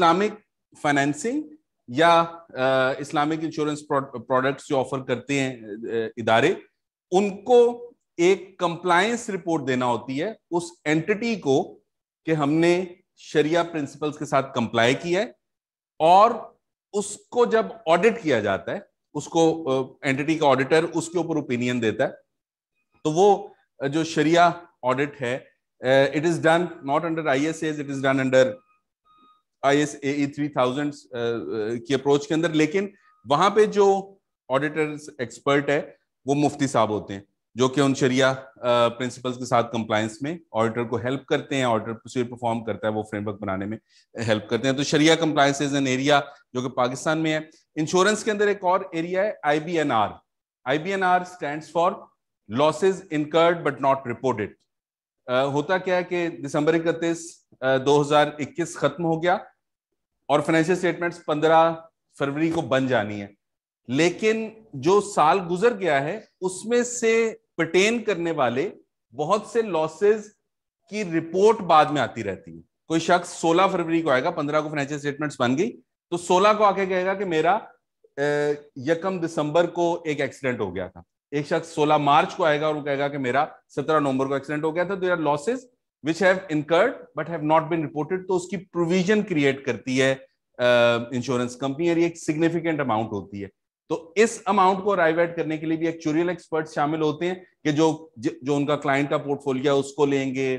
Islamic financing या Islamic insurance products जो offer करते हैं इदारे उनको एक कंप्लायंस रिपोर्ट देना होती है उस एंटिटी को कि हमने शरिया प्रिंसिपल्स के साथ कंप्लाई किया है और उसको जब ऑडिट किया जाता है उसको एंटिटी का ऑडिटर उसके ऊपर ओपिनियन देता है तो वो जो शरिया ऑडिट है it is done not under I S as it is done under I S A three thousand की अप्रोच के अंदर लेकिन वहां पे जो ऑडिटर्स एक्सपर्ट है वो मुफ्ती साहब होते हैं जो कि उन शरिया प्रिंसिपल्स uh, के साथ कंप्लायंस में ऑडिटर को हेल्प करते हैं ऑडिटर प्रोसीजर परफॉर्म करता है वो फ्रेमवर्क बनाने में हेल्प करते हैं तो शरिया कंप्लायंस इज एन एरिया जो कि पाकिस्तान में है इंश्योरेंस के अंदर एक और एरिया है I B N R I B N R stand for losses incurred but not reported होता क्या है कि दिसंबर इकतीस 2021 खत्म हो गया और फाइनेंशियल स्टेटमेंट्स 15 फरवरी को बन जानी है लेकिन जो साल गुजर गया है उसमें से पटेन करने वाले बहुत से लॉसेस की रिपोर्ट बाद में आती रहती है कोई शख्स 16 फरवरी को आएगा 15 को फाइनेंशियल स्टेटमेंट्स बन गई तो 16 को आके कहेगा कि मेरा यकम दिसंबर को एक एक्सीडेंट हो गया था एक शख्स 16 मार्च को आएगा और वो कहेगा कि मेरा 17 नवंबर को एक्सीडेंट हो गया था तो यार losses which have incurred but have not been reported तो उसकी प्रोविजन क्रिएट करती है इंश्योरेंस कंपनी और ये एक सिग्निफिकेंट अमाउंट होती है तो इस अमाउंट को अराइव एड करने के लिए भी एक्चुरियल एक्सपर्ट शामिल होते हैं कि जो जो उनका क्लाइंट का पोर्टफोलियो उसको लेंगे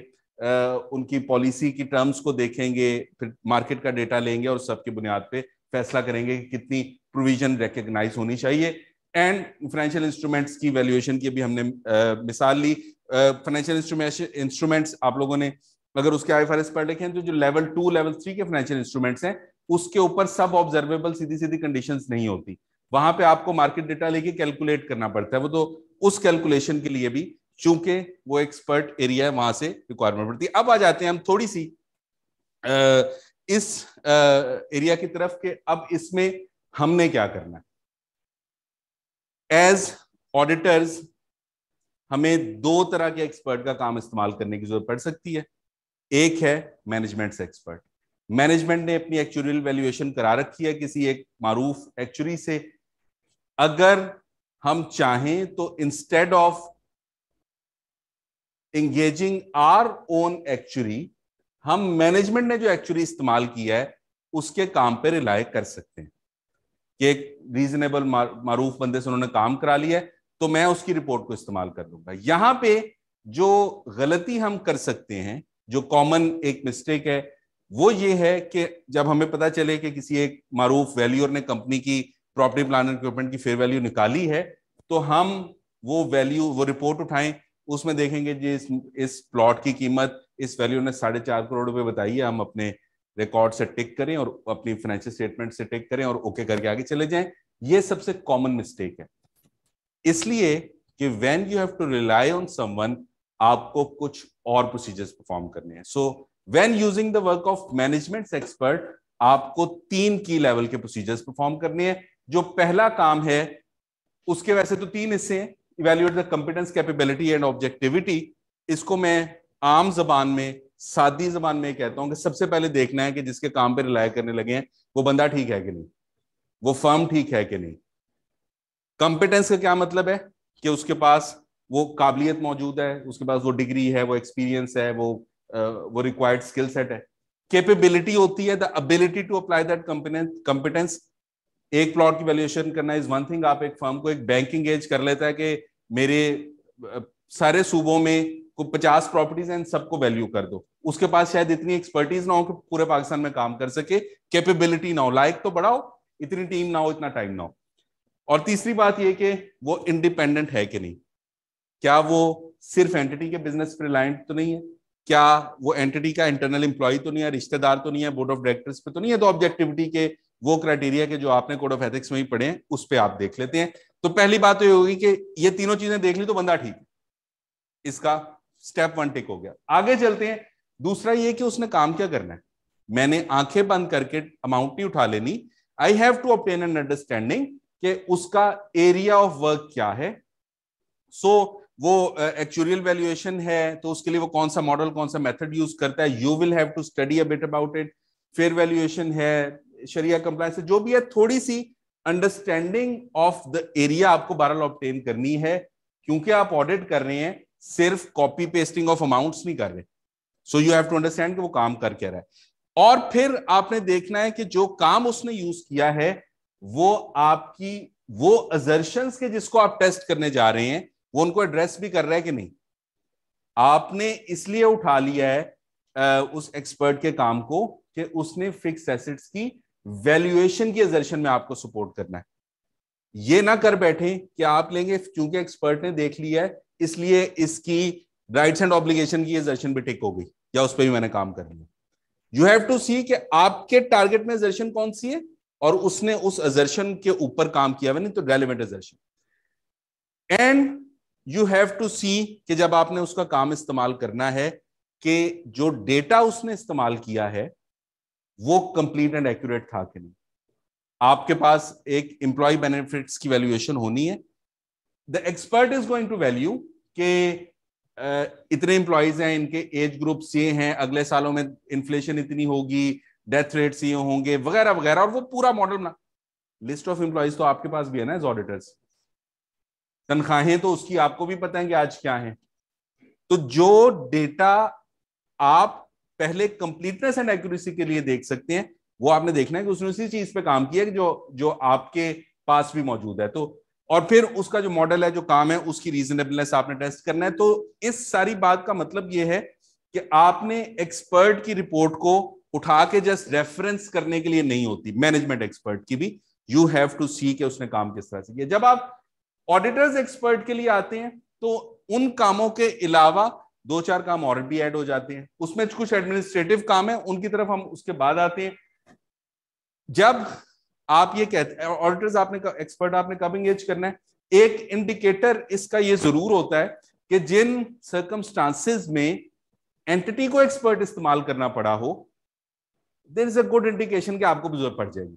उनकी पॉलिसी की टर्म्स को देखेंगे फिर मार्केट का डेटा लेंगे और सबकी बुनियाद पे फैसला करेंगे कि कितनी प्रोविजन रिकग्नाइज होनी चाहिए एंड फाइनेंशियल इंस्ट्रूमेंट्स की वैल्यूएशन की भी हमने आ, मिसाल ली फाइनेंशियल इंस्ट्रूमेंट्स आप लोगों ने अगर उसके आई पढ़ पर हैं तो जो लेवल टू लेवल थ्री के फाइनेंशियल इंस्ट्रूमेंट्स हैं उसके ऊपर सब ऑब्जर्वेबल सीधी सीधी कंडीशन नहीं होती वहां पे आपको मार्केट डेटा लेके कैलकुलेट करना पड़ता है वो तो उस कैलकुलेशन के लिए भी चूंकि वो एक्सपर्ट एरिया है वहां से रिक्वायरमेंट पड़ती है अब आ जाते हैं हम थोड़ी सी आ, इस आ, एरिया की तरफ के अब इसमें हमने क्या करना है एज ऑडिटर्स हमें दो तरह के एक्सपर्ट का काम इस्तेमाल करने की जरूरत पड़ सकती है एक है मैनेजमेंट से एक्सपर्ट मैनेजमेंट ने अपनी एक्चुरियल वैल्यूएशन करा रखी है किसी एक मारूफ एक्चुरी से अगर हम चाहें तो instead of engaging our own actuary हम मैनेजमेंट ने जो एक्चुअली इस्तेमाल किया है उसके काम पर रिलाय कर सकते हैं कि एक रीजनेबल मारूफ बंदे से उन्होंने काम करा लिया है तो मैं उसकी रिपोर्ट को इस्तेमाल कर लूंगा यहां पे जो गलती हम कर सकते हैं जो कॉमन एक मिस्टेक है वो ये है कि जब हमें पता चले कि किसी एक मारूफ वैल्यूर ने कंपनी की प्रॉपर्टी प्लान एंड इक्विपमेंट की फेयर वैल्यू निकाली है तो हम वो वैल्यू वो रिपोर्ट उठाएं उसमें देखेंगे जी इस इस प्लॉट की कीमत इस वैल्यू ने साढ़े चार करोड़ रुपए बताई है हम अपने रिकॉर्ड से टिक करें और अपनी फाइनेंशियल स्टेटमेंट से टिक करें और ओके करके आगे चले जाएं ये सबसे कॉमन मिस्टेक है इसलिए कि when you have to rely on someone आपको कुछ और प्रोसीजर्स परफॉर्म करने हैं so when using the work of management expert आपको तीन की लेवल के प्रोसीजर्स परफॉर्म करने हैं जो पहला काम है उसके वैसे तो तीन हिस्से हैं evaluate the competence capability and objectivity इसको मैं आम जबान में सादी जबान में कहता हूं कि सबसे पहले देखना है कि जिसके काम पर रिलाय करने लगे हैं वो बंदा ठीक है कि नहीं वो फर्म ठीक है कि नहीं कंपिटेंस का क्या मतलब है कि उसके पास वो काबिलियत मौजूद है उसके पास वो डिग्री है वो एक्सपीरियंस है वो वो रिक्वायर्ड स्किल सेट है केपेबिलिटी होती है the ability to apply that competence एक प्लॉट की वैल्यूएशन करना इज वन थिंग आप एक फर्म को एक बैंकिंग एज कर लेता है कि मेरे सारे सूबों में को पचास प्रॉपर्टीज हैं सबको वैल्यू कर दो उसके पास शायद इतनी एक्सपर्टीज ना हो कि पूरे पाकिस्तान में काम कर सके कैपेबिलिटी ना हो लाइक तो बढ़ाओ इतनी टीम ना हो इतना टाइम ना हो और तीसरी बात यह कि वो इंडिपेंडेंट है कि नहीं क्या वो सिर्फ एंटिटी के बिजनेस पर रिलायंट तो नहीं है क्या वो एंटिटी का इंटरनल इंप्लॉय तो नहीं है रिश्तेदार तो नहीं है बोर्ड ऑफ डायरेक्टर्स पे तो नहीं है तो ऑब्जेक्टिविटी के वो क्राइटेरिया के जो आपने कोड ऑफ एथिक्स में ही पढ़े हैं उस पर आप देख लेते हैं तो पहली बात तो ये होगी कि ये तीनों चीजें देख ली तो बंदा ठीक है इसका स्टेप वन टिक हो गया आगे चलते हैं दूसरा ये कि उसने काम क्या करना है मैंने आंखें बंद करके अमाउंट नहीं उठा लेनी I have to obtain an understanding कि उसका एरिया ऑफ वर्क क्या है सो so, वो एक्चुअल uh, वैल्यूएशन है तो उसके लिए वो कौन सा मॉडल कौन सा मेथड यूज करता है you will have to study a bit about it fair valuation है शरिया कंप्लाइंस जो भी है थोड़ी सी अंडरस्टैंडिंग ऑफ द एरिया आपको बहरहाल ऑप्टेन करनी है क्योंकि आप ऑडिट कर रहे हैं सिर्फ कॉपी पेस्टिंग ऑफ अमाउंट्स नहीं कर रहे so you have to understand कि वो काम कर क्या रहा है और फिर आपने देखना है कि जो काम उसने यूज किया है वो आपकी वो अजर्शंस के जिसको आप टेस्ट करने जा रहे हैं वो उनको एड्रेस भी कर रहा है कि नहीं आपने इसलिए उठा लिया है उस एक्सपर्ट के काम को कि उसने फिक्स एसेट्स की वैल्यूएशन की एजर्शन में आपको सपोर्ट करना है ये ना कर बैठे कि आप लेंगे क्योंकि एक्सपर्ट ने देख लिया है इसलिए इसकी राइट्स एंड ऑब्लिगेशन की एजर्शन भी टिक हो गई या उस पर भी मैंने काम कर लिया यू हैव टू सी कि आपके टारगेट में एजर्शन कौन सी है और उसने उस एजर्शन के ऊपर काम किया नहीं तो relevant assertion and you have to see कि जब आपने उसका काम इस्तेमाल करना है कि जो डेटा उसने इस्तेमाल किया है वो कंप्लीट एंड एक्यूरेट था कि नहीं आपके पास एक एम्प्लॉय बेनिफिट्स की वैल्यूएशन होनी है the expert is going to value के इतने एम्प्लॉयज हैं इनके एज ग्रुप्स ये हैं अगले सालों में इन्फ्लेशन इतनी होगी डेथ रेट्स ये होंगे वगैरह वगैरह और वो पूरा मॉडल बना लिस्ट ऑफ एम्प्लॉयज तो आपके पास भी है ना एज ऑडिटर्स तनख्वाहें तो उसकी आपको भी पता है कि आज क्या है तो जो डेटा आप पहले कंप्लीटनेस एंड एक्यूरेसी के लिए देख सकते हैं वो आपने देखना है कि उसने उसी चीज पे काम किया जो जो आपके पास भी मौजूद है तो और फिर उसका जो मॉडल है जो काम है उसकी रीजनेबलनेस आपने टेस्ट करना है तो इस सारी बात का मतलब ये है कि आपने एक्सपर्ट की रिपोर्ट को उठा के जस्ट रेफरेंस करने के लिए नहीं होती मैनेजमेंट एक्सपर्ट की भी यू हैव टू सी के उसने काम किस तरह से किया जब आप ऑडिटर्स एक्सपर्ट के लिए आते हैं तो उन कामों के अलावा दो चार काम और भी ऐड हो जाते हैं उसमें कुछ एडमिनिस्ट्रेटिव काम है उनकी तरफ हम उसके बाद आते हैं जब आप ये कहते ऑडिटर्स आपने एक्सपर्ट आपने कब एंगेज करना है एक इंडिकेटर इसका ये जरूर होता है कि जिन सर्कमस्टांसिस में एंटिटी को एक्सपर्ट इस्तेमाल करना पड़ा हो there is a good indication कि आपको भी जरूरत पड़ जाएगी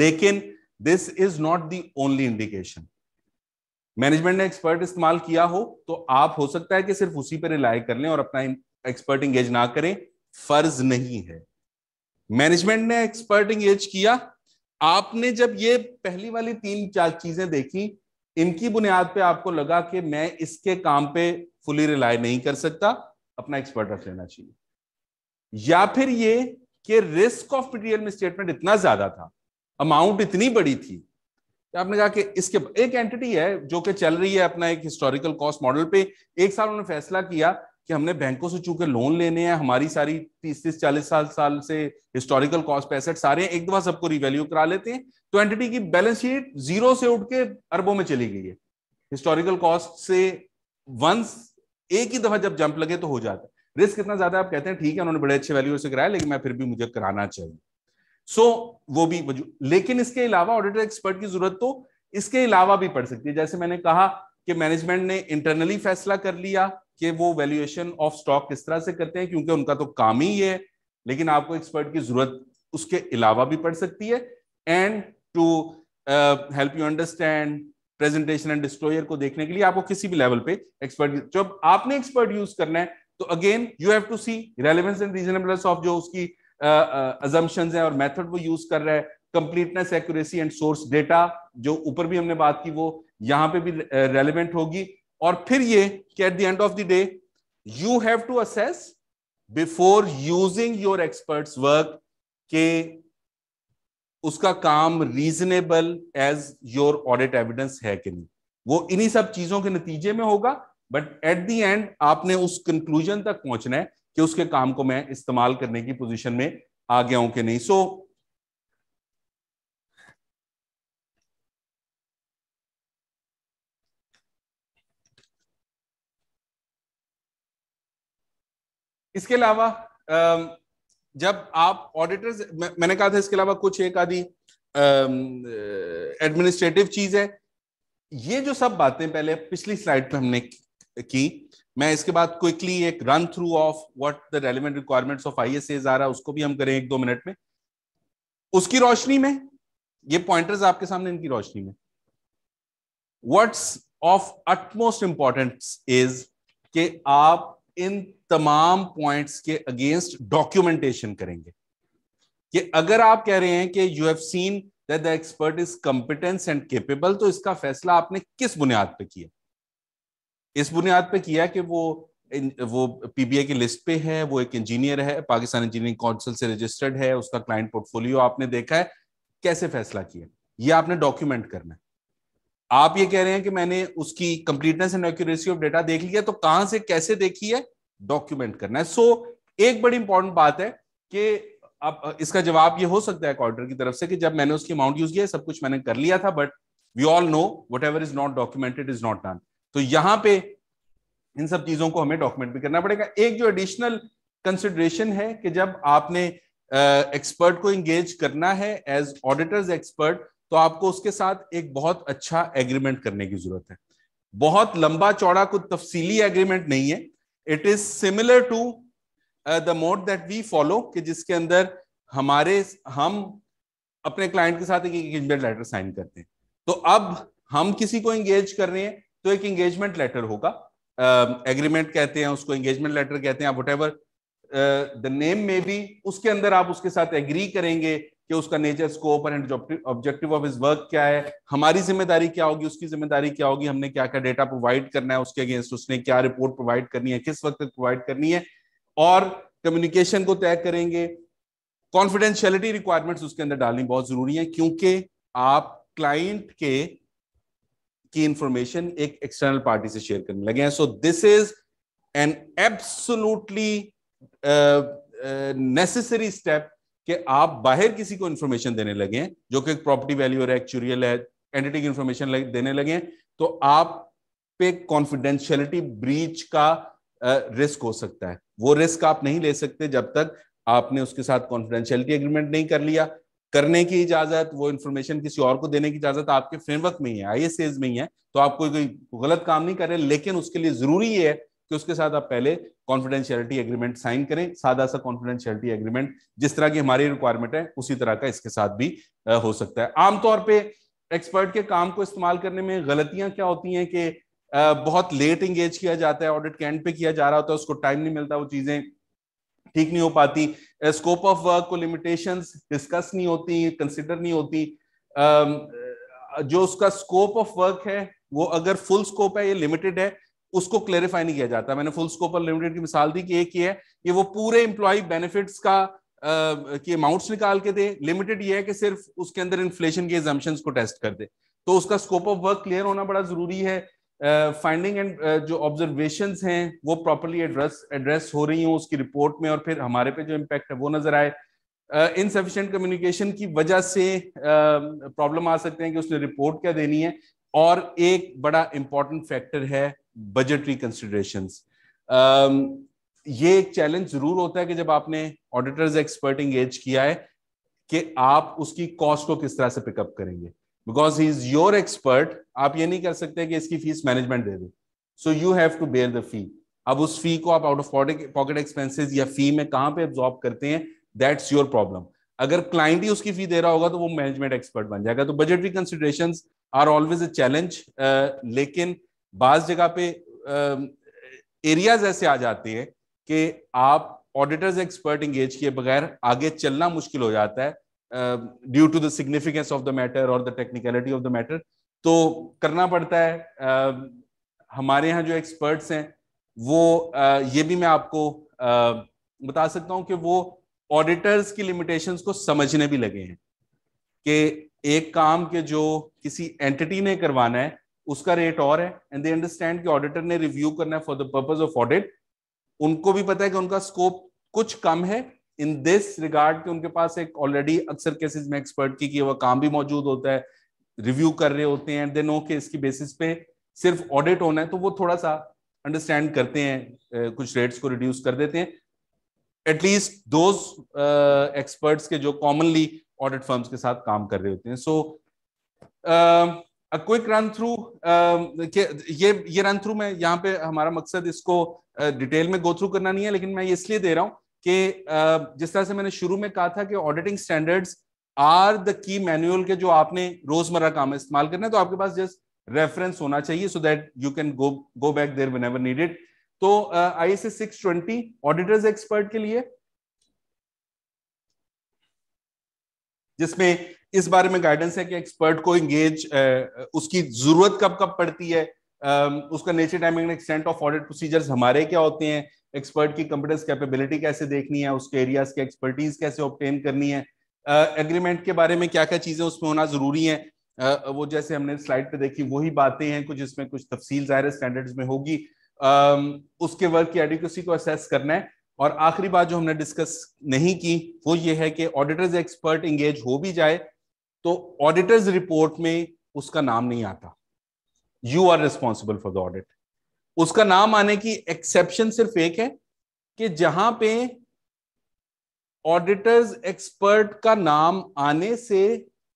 लेकिन this is not the only indication management ने एक्सपर्ट इस्तेमाल किया हो तो आप हो सकता है कि सिर्फ उसी पर रिलाय कर लें और अपना एक्सपर्ट इंगेज ना करें फर्ज नहीं है मैनेजमेंट ने एक्सपर्ट इंगेज किया आपने जब ये पहली वाली तीन चार चीजें देखी इनकी बुनियाद पे आपको लगा कि मैं इसके काम पे फुली रिलाय नहीं कर सकता अपना एक्सपर्ट रख लेना चाहिए या फिर ये कि रिस्क ऑफ मटेरियल मिसस्टेटमेंट इतना ज्यादा था अमाउंट इतनी बड़ी थी तो आपने कहा कि इसके एक एंटिटी है जो कि चल रही है अपना एक हिस्टोरिकल कॉस्ट मॉडल पे एक साल उन्होंने फैसला किया कि हमने बैंकों से चूंकि लोन लेने हैं हमारी सारी तीस तीस चालीस साल साल से हिस्टोरिकल कॉस्ट पैसेट सारे एक दफा सबको रिवैल्यू करा लेते हैं तो एंटिटी की बैलेंस शीट जीरो से उठ के अरबों में चली गई है हिस्टोरिकल कॉस्ट से वंस एक ही दफा जब जंप लगे तो हो जाता है रिस्क कितना ज्यादा आप कहते हैं ठीक है उन्होंने बड़े अच्छे वैल्यू से कराया लेकिन मैं फिर भी मुझे कराना चाहिए सो so, वो भी लेकिन इसके अलावा ऑडिटर एक्सपर्ट की जरूरत तो इसके अलावा भी पड़ सकती है जैसे मैंने कहा कि मैनेजमेंट ने इंटरनली फैसला कर लिया कि वो वैल्यूएशन ऑफ स्टॉक किस तरह से करते हैं क्योंकि उनका तो काम ही है लेकिन आपको एक्सपर्ट की जरूरत उसके अलावा भी पड़ सकती है and to help you understand presentation and disclosure को देखने के लिए आपको किसी भी लेवल पे एक्सपर्ट जब आपने एक्सपर्ट यूज करना है तो again you have to see relevance and reasonableness of जो उसकी अजम्पन uh, है और मेथड वो यूज कर रहा है completeness accuracy and source data जो ऊपर भी हमने बात की वो यहां पे भी रेलिवेंट होगी और फिर ये कि at the end of the day you have to assess before using your experts work के उसका काम reasonable as your audit evidence है कि नहीं वो इन्हीं सब चीजों के नतीजे में होगा बट एट दी एंड आपने उस कंक्लूजन तक पहुंचना है कि उसके काम को मैं इस्तेमाल करने की पोजीशन में आ गया हूं कि नहीं सो so, इसके अलावा जब आप ऑडिटर्स मैंने कहा था इसके अलावा कुछ एक आदि एडमिनिस्ट्रेटिव चीज है ये जो सब बातें पहले पिछली स्लाइड पे हमने की मैं इसके बाद क्विकली एक run through of what the relevant requirements of I आ रहा है उसको भी हम करें एक दो मिनट में उसकी रोशनी में ये पॉइंटर्स आपके सामने इनकी रोशनी में what's of utmost important is कि आप इन तमाम पॉइंट्स के अगेंस्ट डॉक्यूमेंटेशन करेंगे कि अगर आप कह रहे हैं कि you have seen that the expert is competence and capable तो इसका फैसला आपने किस बुनियाद पर किया इस बुनियाद पे किया कि वो वो पीबीए की लिस्ट पे है वो एक इंजीनियर है पाकिस्तान इंजीनियरिंग काउंसिल से रजिस्टर्ड है उसका क्लाइंट पोर्टफोलियो आपने देखा है कैसे फैसला किया ये आपने डॉक्यूमेंट करना है आप ये कह रहे हैं कि मैंने उसकी completeness and accuracy of data देख लिया तो कहां से कैसे देखी है डॉक्यूमेंट करना है सो so, एक बड़ी इंपॉर्टेंट बात है कि अब इसका जवाब ये हो सकता है ऑर्डर की तरफ से कि जब मैंने उसकी अमाउंट यूज किया सब कुछ मैंने कर लिया था but we all know whatever is not documented is not done तो यहां पे इन सब चीजों को हमें डॉक्यूमेंट भी करना पड़ेगा एक जो एडिशनल कंसिडरेशन है कि जब आपने एक्सपर्ट uh, को इंगेज करना है एज ऑडिटर्स एक्सपर्ट तो आपको उसके साथ एक बहुत अच्छा एग्रीमेंट करने की जरूरत है बहुत लंबा चौड़ा कुछ तफसीली एग्रीमेंट नहीं है it is similar to the mode that we follow कि जिसके अंदर हमारे हम अपने क्लाइंट के साथ एक लेटर साइन करते हैं तो अब हम किसी को एंगेज कर रहे हैं तो एक एंगेजमेंट लेटर होगा एग्रीमेंट uh, कहते हैं उसको एंगेजमेंट लेटर कहते हैं आप द नेम में भी उसके अंदर आप उसके साथ एग्री करेंगे कि उसका nature scope and objective of his work क्या है हमारी जिम्मेदारी क्या होगी उसकी जिम्मेदारी क्या होगी हमने क्या क्या डेटा प्रोवाइड करना है उसके अगेंस्ट उसने क्या रिपोर्ट प्रोवाइड करनी है किस वक्त प्रोवाइड करनी है और कम्युनिकेशन को तय करेंगे कॉन्फिडेंशियलिटी रिक्वायरमेंट्स उसके अंदर डालनी बहुत जरूरी है क्योंकि आप क्लाइंट के की इंफॉर्मेशन एक एक्सटर्नल पार्टी से शेयर करने लगे हैं so this is an absolutely necessary step कि आप बाहर किसी को इंफॉर्मेशन देने लगे हैं जो कि प्रॉपर्टी वैल्यू है एक्चुरियल है एंटिटी की इंफॉर्मेशन देने लगे हैं तो आप पे कॉन्फिडेंशियलिटी ब्रीच का रिस्क uh, हो सकता है वो रिस्क आप नहीं ले सकते जब तक आपने उसके साथ कॉन्फिडेंशियलिटी एग्रीमेंट नहीं कर लिया करने की इजाजत वो इन्फॉर्मेशन किसी और को देने की इजाजत आपके फ्रेमवर्क में ही है आई एस में ही है तो आप कोई कोई गलत काम नहीं कर रहे लेकिन उसके लिए जरूरी ये है कि उसके साथ आप पहले कॉन्फिडेंशियलिटी एग्रीमेंट साइन करें सादा सा कॉन्फिडेंशियलिटी एग्रीमेंट जिस तरह की हमारी रिक्वायरमेंट है उसी तरह का इसके साथ भी हो सकता है आमतौर पर एक्सपर्ट के काम को इस्तेमाल करने में गलतियां क्या होती हैं कि बहुत लेट इंगेज किया जाता है ऑडिट के एंड पे किया जा रहा होता है उसको टाइम नहीं मिलता वो चीजें ठीक नहीं हो पाती स्कोप ऑफ वर्क को लिमिटेशन डिस्कस नहीं होती कंसिडर नहीं होती um, जो उसका स्कोप ऑफ वर्क है वो अगर फुल स्कोप है ये लिमिटेड है उसको क्लेरिफाई नहीं किया जाता मैंने फुल स्कोप और लिमिटेड की मिसाल दी कि एक ये है कि वो पूरे एम्प्लॉय बेनिफिट्स का अमाउंट्स uh, निकाल के दे लिमिटेड ये है कि सिर्फ उसके अंदर इन्फ्लेशन के एग्जाम्शन को टेस्ट कर दे तो उसका स्कोप ऑफ वर्क क्लियर होना बड़ा जरूरी है फाइंडिंग uh, एंड uh, जो ऑब्जर्वेशन हैं वो प्रॉपरली एड्रेस एड्रेस हो रही हूँ उसकी रिपोर्ट में और फिर हमारे पे जो इम्पैक्ट है वो नजर आए इनसफिशेंट uh, कम्युनिकेशन की वजह से प्रॉब्लम um, uh, आ सकते हैं कि उसने रिपोर्ट क्या देनी है और एक बड़ा इंपॉर्टेंट फैक्टर है बजटरी कंसिडरेशन uh, ये एक चैलेंज जरूर होता है कि जब आपने ऑडिटर्स एक्सपर्ट इंगेज किया है कि आप उसकी कॉस्ट को किस तरह से पिकअप करेंगे because he is your expert आप ये नहीं कर सकते कि इसकी फीस मैनेजमेंट दे दे so you have to bear the fee अब उस फी को आप आउट ऑफ पॉकेट एक्सपेंसेस या फी में कहां पे एब्जॉर्ब करते हैं दैट्स योर प्रॉब्लम अगर क्लाइंट ही उसकी फी दे रहा होगा तो वो मैनेजमेंट एक्सपर्ट बन जाएगा तो budgetary consideration are always a challenge लेकिन बाज जगह पे एरियाज um, uh, ऐसे आ जाते हैं कि आप ऑडिटर्स एक्सपर्ट इंगेज किए बगैर आगे चलना मुश्किल हो जाता है due to the significance of the matter और the technicality of the matter तो करना पड़ता है uh, हमारे यहाँ जो एक्सपर्ट्स हैं वो uh, ये भी मैं आपको uh, बता सकता हूँ कि वो ऑडिटर्स की लिमिटेशंस को समझने भी लगे हैं कि एक काम के जो किसी एंटिटी ने करवाना है उसका रेट और है एंड दे अंडरस्टैंड कि ऑडिटर ने रिव्यू करना है for the purpose of audit उनको भी पता है कि उनका स्कोप कुछ कम है इन दिस रिगार्ड के उनके पास एक ऑलरेडी अक्सर केसेस में एक्सपर्ट की कि वह काम भी मौजूद होता है रिव्यू कर रहे होते हैं दे नो इसकी बेसिस पे सिर्फ ऑडिट होना है तो वो थोड़ा सा अंडरस्टैंड करते हैं कुछ रेट्स को रिड्यूस कर देते हैं एटलीस्ट दोज एक्सपर्ट्स के जो कॉमनली ऑडिट फर्म्स के साथ काम कर रहे होते हैं so a quick run through ये ये रन थ्रू में यहाँ पे हमारा मकसद इसको डिटेल uh, में गो थ्रू करना नहीं है लेकिन मैं इसलिए दे रहा हूँ कि जिस तरह से मैंने शुरू में कहा था कि ऑडिटिंग स्टैंडर्ड्स आर द की मैनुअल के जो आपने रोजमर्रा काम इस्तेमाल करना है तो आपके पास जस्ट रेफरेंस होना चाहिए so that you can go go back there whenever needed तो I S S six twenty auditor's expert के लिए जिसमें इस बारे में गाइडेंस है कि एक्सपर्ट को एंगेज उसकी जरूरत कब कब पड़ती है उसका nature timing extent of audit procedures हमारे क्या होते हैं एक्सपर्ट की कंप्यूटर्स कैपेबिलिटी कैसे देखनी है उसके एरियाज की एक्सपर्टीज कैसे ऑप्टेन करनी है एग्रीमेंट uh, के बारे में क्या क्या चीजें उसमें होना जरूरी है uh, वो जैसे हमने स्लाइड पे देखी वही बातें हैं कुछ इसमें कुछ तफसील जाहिर स्टैंडर्ड्स में होगी uh, उसके वर्क की एडिक्यूसी को असेस करना है और आखिरी बात जो हमने डिस्कस नहीं की वो ये है कि ऑडिटर्स एक्सपर्ट इंगेज हो भी जाए तो ऑडिटर्स रिपोर्ट में उसका नाम नहीं आता you are responsible for the audit उसका नाम आने की एक्सेप्शन सिर्फ एक है कि जहां पे ऑडिटर्स एक्सपर्ट का नाम आने से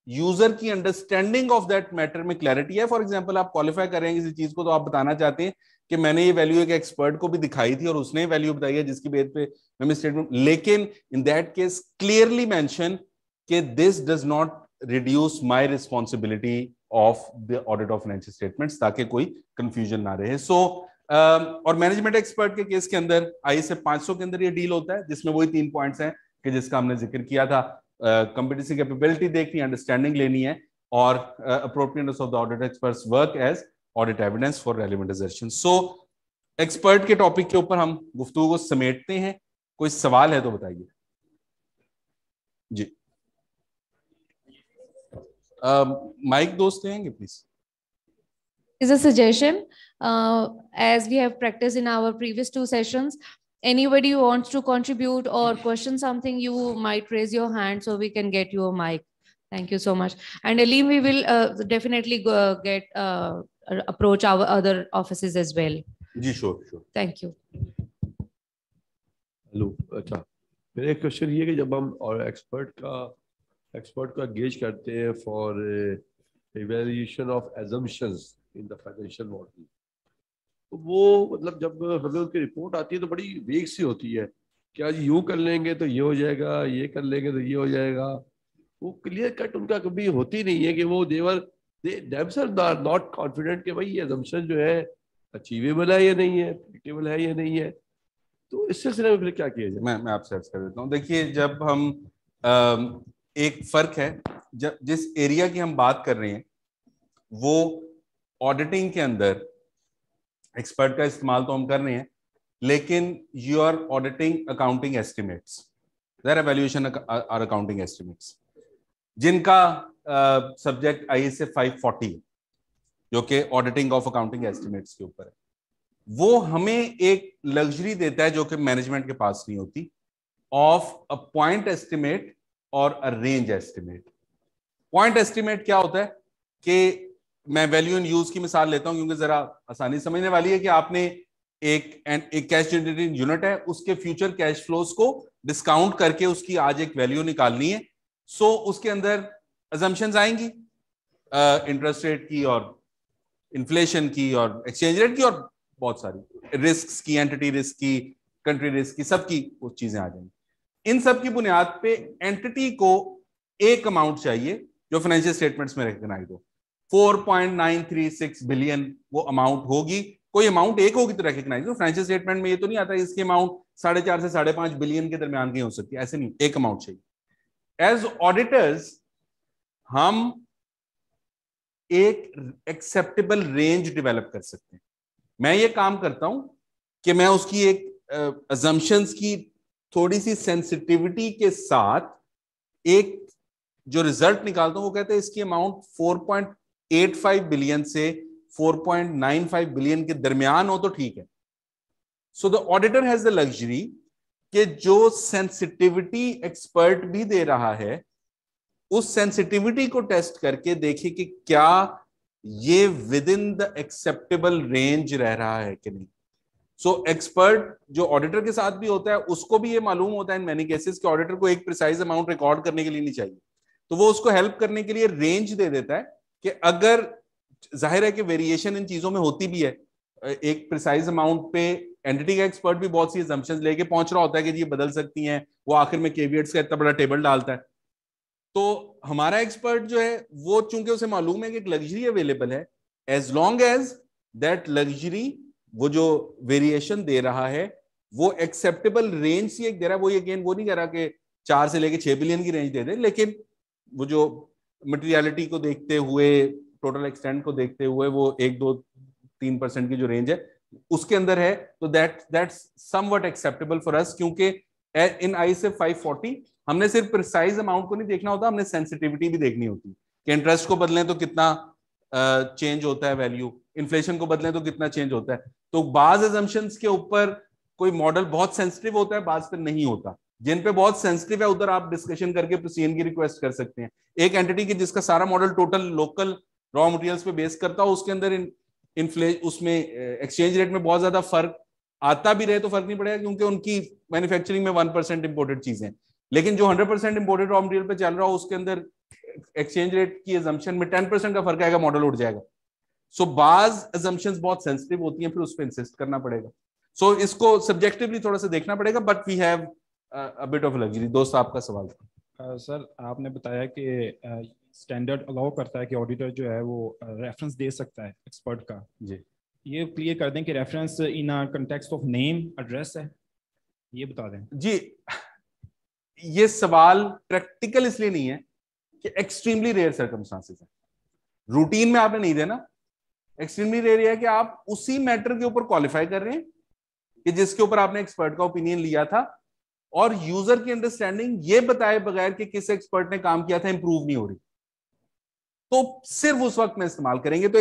यूजर की अंडरस्टैंडिंग ऑफ दैट मैटर में क्लैरिटी है फॉर एग्जाम्पल आप क्वालिफाई करें किसी चीज को तो आप बताना चाहते हैं कि मैंने ये वैल्यू एक एक्सपर्ट को भी दिखाई थी और उसने वैल्यू बताई है जिसकी बेद पे मैं स्टेटमेंट लेकिन in that case clearly mention के this does not reduce my responsibility of the audit of financial statement ताकि कोई कंफ्यूजन ना रहे सो so, Um, और मैनेजमेंट एक्सपर्ट के केस के अंदर आई से पांच के अंदर ये डील होता है जिसमें वही तीन पॉइंट्स हैं कि जिसका हमने जिक्र किया था कंपटीशन uh, कैपेबिलिटी देखनी अंडरस्टैंडिंग लेनी है और appropriateness of the audit expert work as audit evidence for relevant assertion so expert के टॉपिक के ऊपर हम गुफ्तु को समेटते हैं कोई सवाल है तो बताइए जी माइक um, uh, दोस्त रहेंगे please is a suggestion uh, as we have practiced in our previous two sessions. Anybody who wants to contribute or mm. question something, you might raise your hand so we can get you a mic. Thank you so much. And Aleem, we will uh, definitely go, get uh, approach our other offices as well. जी sure, sure. Thank you. Hello अच्छा मेरा एक question ये कि जब हम expert, expert का करते हैं for evaluation of assumptions in the financial model. तो वो मतलब जब हमें उनकी रिपोर्ट आती है तो बड़ी वेग सी होती है कि आज यूँ कर लेंगे तो ये हो जाएगा ये कर लेंगे तो ये हो जाएगा वो क्लियर कट उनका कभी होती नहीं है कि वो whether they are not confident कि भाई ये एजम्पन जो है अचीवेबल है या नहीं है प्रैक्टिबल है या नहीं है तो इस सिलसिले में फिर क्या किया जाए मैं मैं आपसे अर्ज कर देता हूँ देखिए जब हम आ, एक फर्क है जब जिस एरिया की हम बात कर रहे हैं वो ऑडिटिंग के अंदर एक्सपर्ट का इस्तेमाल तो हम कर रहे हैं लेकिन you are auditing accounting estimates there evaluation are accounting estimates जिनका subject uh, I S A five forty जो कि ऑडिटिंग ऑफ अकाउंटिंग एस्टिमेट्स के ऊपर है वो हमें एक लग्जरी देता है जो कि मैनेजमेंट के पास नहीं होती ऑफ अ पॉइंट एस्टिमेट और a range estimate point estimate क्या होता है कि मैं वैल्यू इन यूज की मिसाल लेता हूं क्योंकि जरा आसानी समझने वाली है कि आपने एक एक कैश जनरेटिंग यूनिट है उसके फ्यूचर कैश फ्लोज को डिस्काउंट करके उसकी आज एक वैल्यू निकालनी है सो so, उसके अंदर एजम्पन्स आएंगी इंटरेस्ट uh, रेट की और इन्फ्लेशन की और एक्सचेंज रेट की और बहुत सारी रिस्क की एंटिटी रिस्क की कंट्री रिस्क की सबकी वो चीजें आ जाएंगी इन सब की बुनियाद पे एंटिटी को एक अमाउंट चाहिए जो फाइनेंशियल स्टेटमेंट्स में रिकग्नाइज हो 4.936 बिलियन वो अमाउंट होगी कोई अमाउंट एक होगी तो रिकग्नाइज तो फाइनेंशियल स्टेटमेंट में ये तो नहीं आता इसकी अमाउंट साढ़े चार से साढ़े पांच बिलियन के दरमियान की हो सकती है ऐसे नहीं एक अमाउंट चाहिए एज ऑडिटर्स हम एक एक्सेप्टेबल रेंज डेवलप कर सकते हैं मैं ये काम करता हूं कि मैं उसकी एक uh, की थोड़ी सी सेंसिटिविटी के साथ एक जो रिजल्ट निकालता हूं वो कहते हैं इसकी अमाउंट 8.5 बिलियन से 4.95 बिलियन के दरमियान हो तो ठीक है so the auditor has the luxury कि जो सेंसिटिविटी एक्सपर्ट भी दे रहा है उस सेंसिटिविटी को टेस्ट करके देखे कि क्या ये within the acceptable range रह रहा है कि नहीं सो so, एक्सपर्ट जो ऑडिटर के साथ भी होता है उसको भी ये मालूम होता है इन मैनी केसेस कि ऑडिटर को एक प्रिसाइज अमाउंट रिकॉर्ड करने के लिए नहीं चाहिए तो वो उसको हेल्प करने के लिए रेंज दे देता है कि अगर जाहिर है कि वेरिएशन इन चीजों में होती भी है एक प्रिसाइज अमाउंट पे एंटिटी का एक्सपर्ट भी बहुत सी एजम्पन लेके पहुंच रहा होता है कि ये बदल सकती हैं वो आखिर में केवियट्स का इतना बड़ा टेबल डालता है तो हमारा एक्सपर्ट जो है वो चूंकि उसे मालूम है कि एक लग्जरी अवेलेबल है as long as that luxury वो जो वेरिएशन दे रहा है वो एक्सेप्टेबल रेंज ही एक दे रहा है वो अगेन वो नहीं कह रहा कि चार से लेके छह बिलियन की रेंज दे दे लेकिन वो जो मटेरियलिटी को देखते हुए टोटल एक्सटेंट को देखते हुए वो एक दो तीन परसेंट की जो रेंज है उसके अंदर है तो that that's something acceptable for us क्योंकि इन आई से फोर्टी हमने सिर्फ प्रिसाइज अमाउंट को नहीं देखना होता हमने सेंसिटिविटी भी देखनी होती कि इंटरेस्ट को बदलें तो कितना चेंज uh, होता है वैल्यू इन्फ्लेशन को बदलें तो कितना चेंज होता है तो बाज एजम्पन्स के ऊपर कोई मॉडल बहुत सेंसिटिव होता है बाज पर नहीं होता जिन पे बहुत सेंसिटिव है उधर आप डिस्कशन करके सीएन की रिक्वेस्ट कर सकते हैं एक एंटिटी की जिसका सारा model total local raw materials पे बेस करता हो उसके अंदर इन्फ्ले उसमें एक्सचेंज रेट में बहुत ज्यादा फर्क आता भी रहे तो फर्क नहीं पड़ेगा क्योंकि उनकी मैन्युफैक्चरिंग में वन परसेंट इंपोर्टेड चीजें लेकिन जो hundred percent imported raw material पे चल रहा हो उसके अंदर एक्सचेंज रेट की एजम्पन में टेन परसेंट का फर्क आएगा मॉडल उठ जाएगा सो बाज एजम्पन बहुत सेंसिटिव होती है फिर उस पर इंसिस्ट करना पड़ेगा सो so, इसको सब्जेक्टिवली थोड़ा सा देखना पड़ेगा but we have bit of luxury दोस्त आपका सवाल था सर uh, आपने बताया कि स्टैंडर्ड uh, अलाउ करता है कि ऑडिटर जो है वो रेफरेंस uh, दे सकता है एक्सपर्ट का जी ये क्लियर कर दें कि reference in context of name address है ये बता दें जी ये सवाल प्रैक्टिकल इसलिए नहीं है कि एक्सट्रीमली रेयर सर्कमस्टांसिस है रूटीन में आपने नहीं देना एक्सट्रीमली रेयर है कि आप उसी मैटर के ऊपर क्वालिफाई कर रहे हैं कि जिसके ऊपर आपने एक्सपर्ट का ओपिनियन लिया था और यूजर की अंडरस्टैंडिंग ये बताए बगैर कि किस एक्सपर्ट ने काम किया था इंप्रूव नहीं हो रही तो सिर्फ उस वक्त में इस्तेमाल करेंगे तो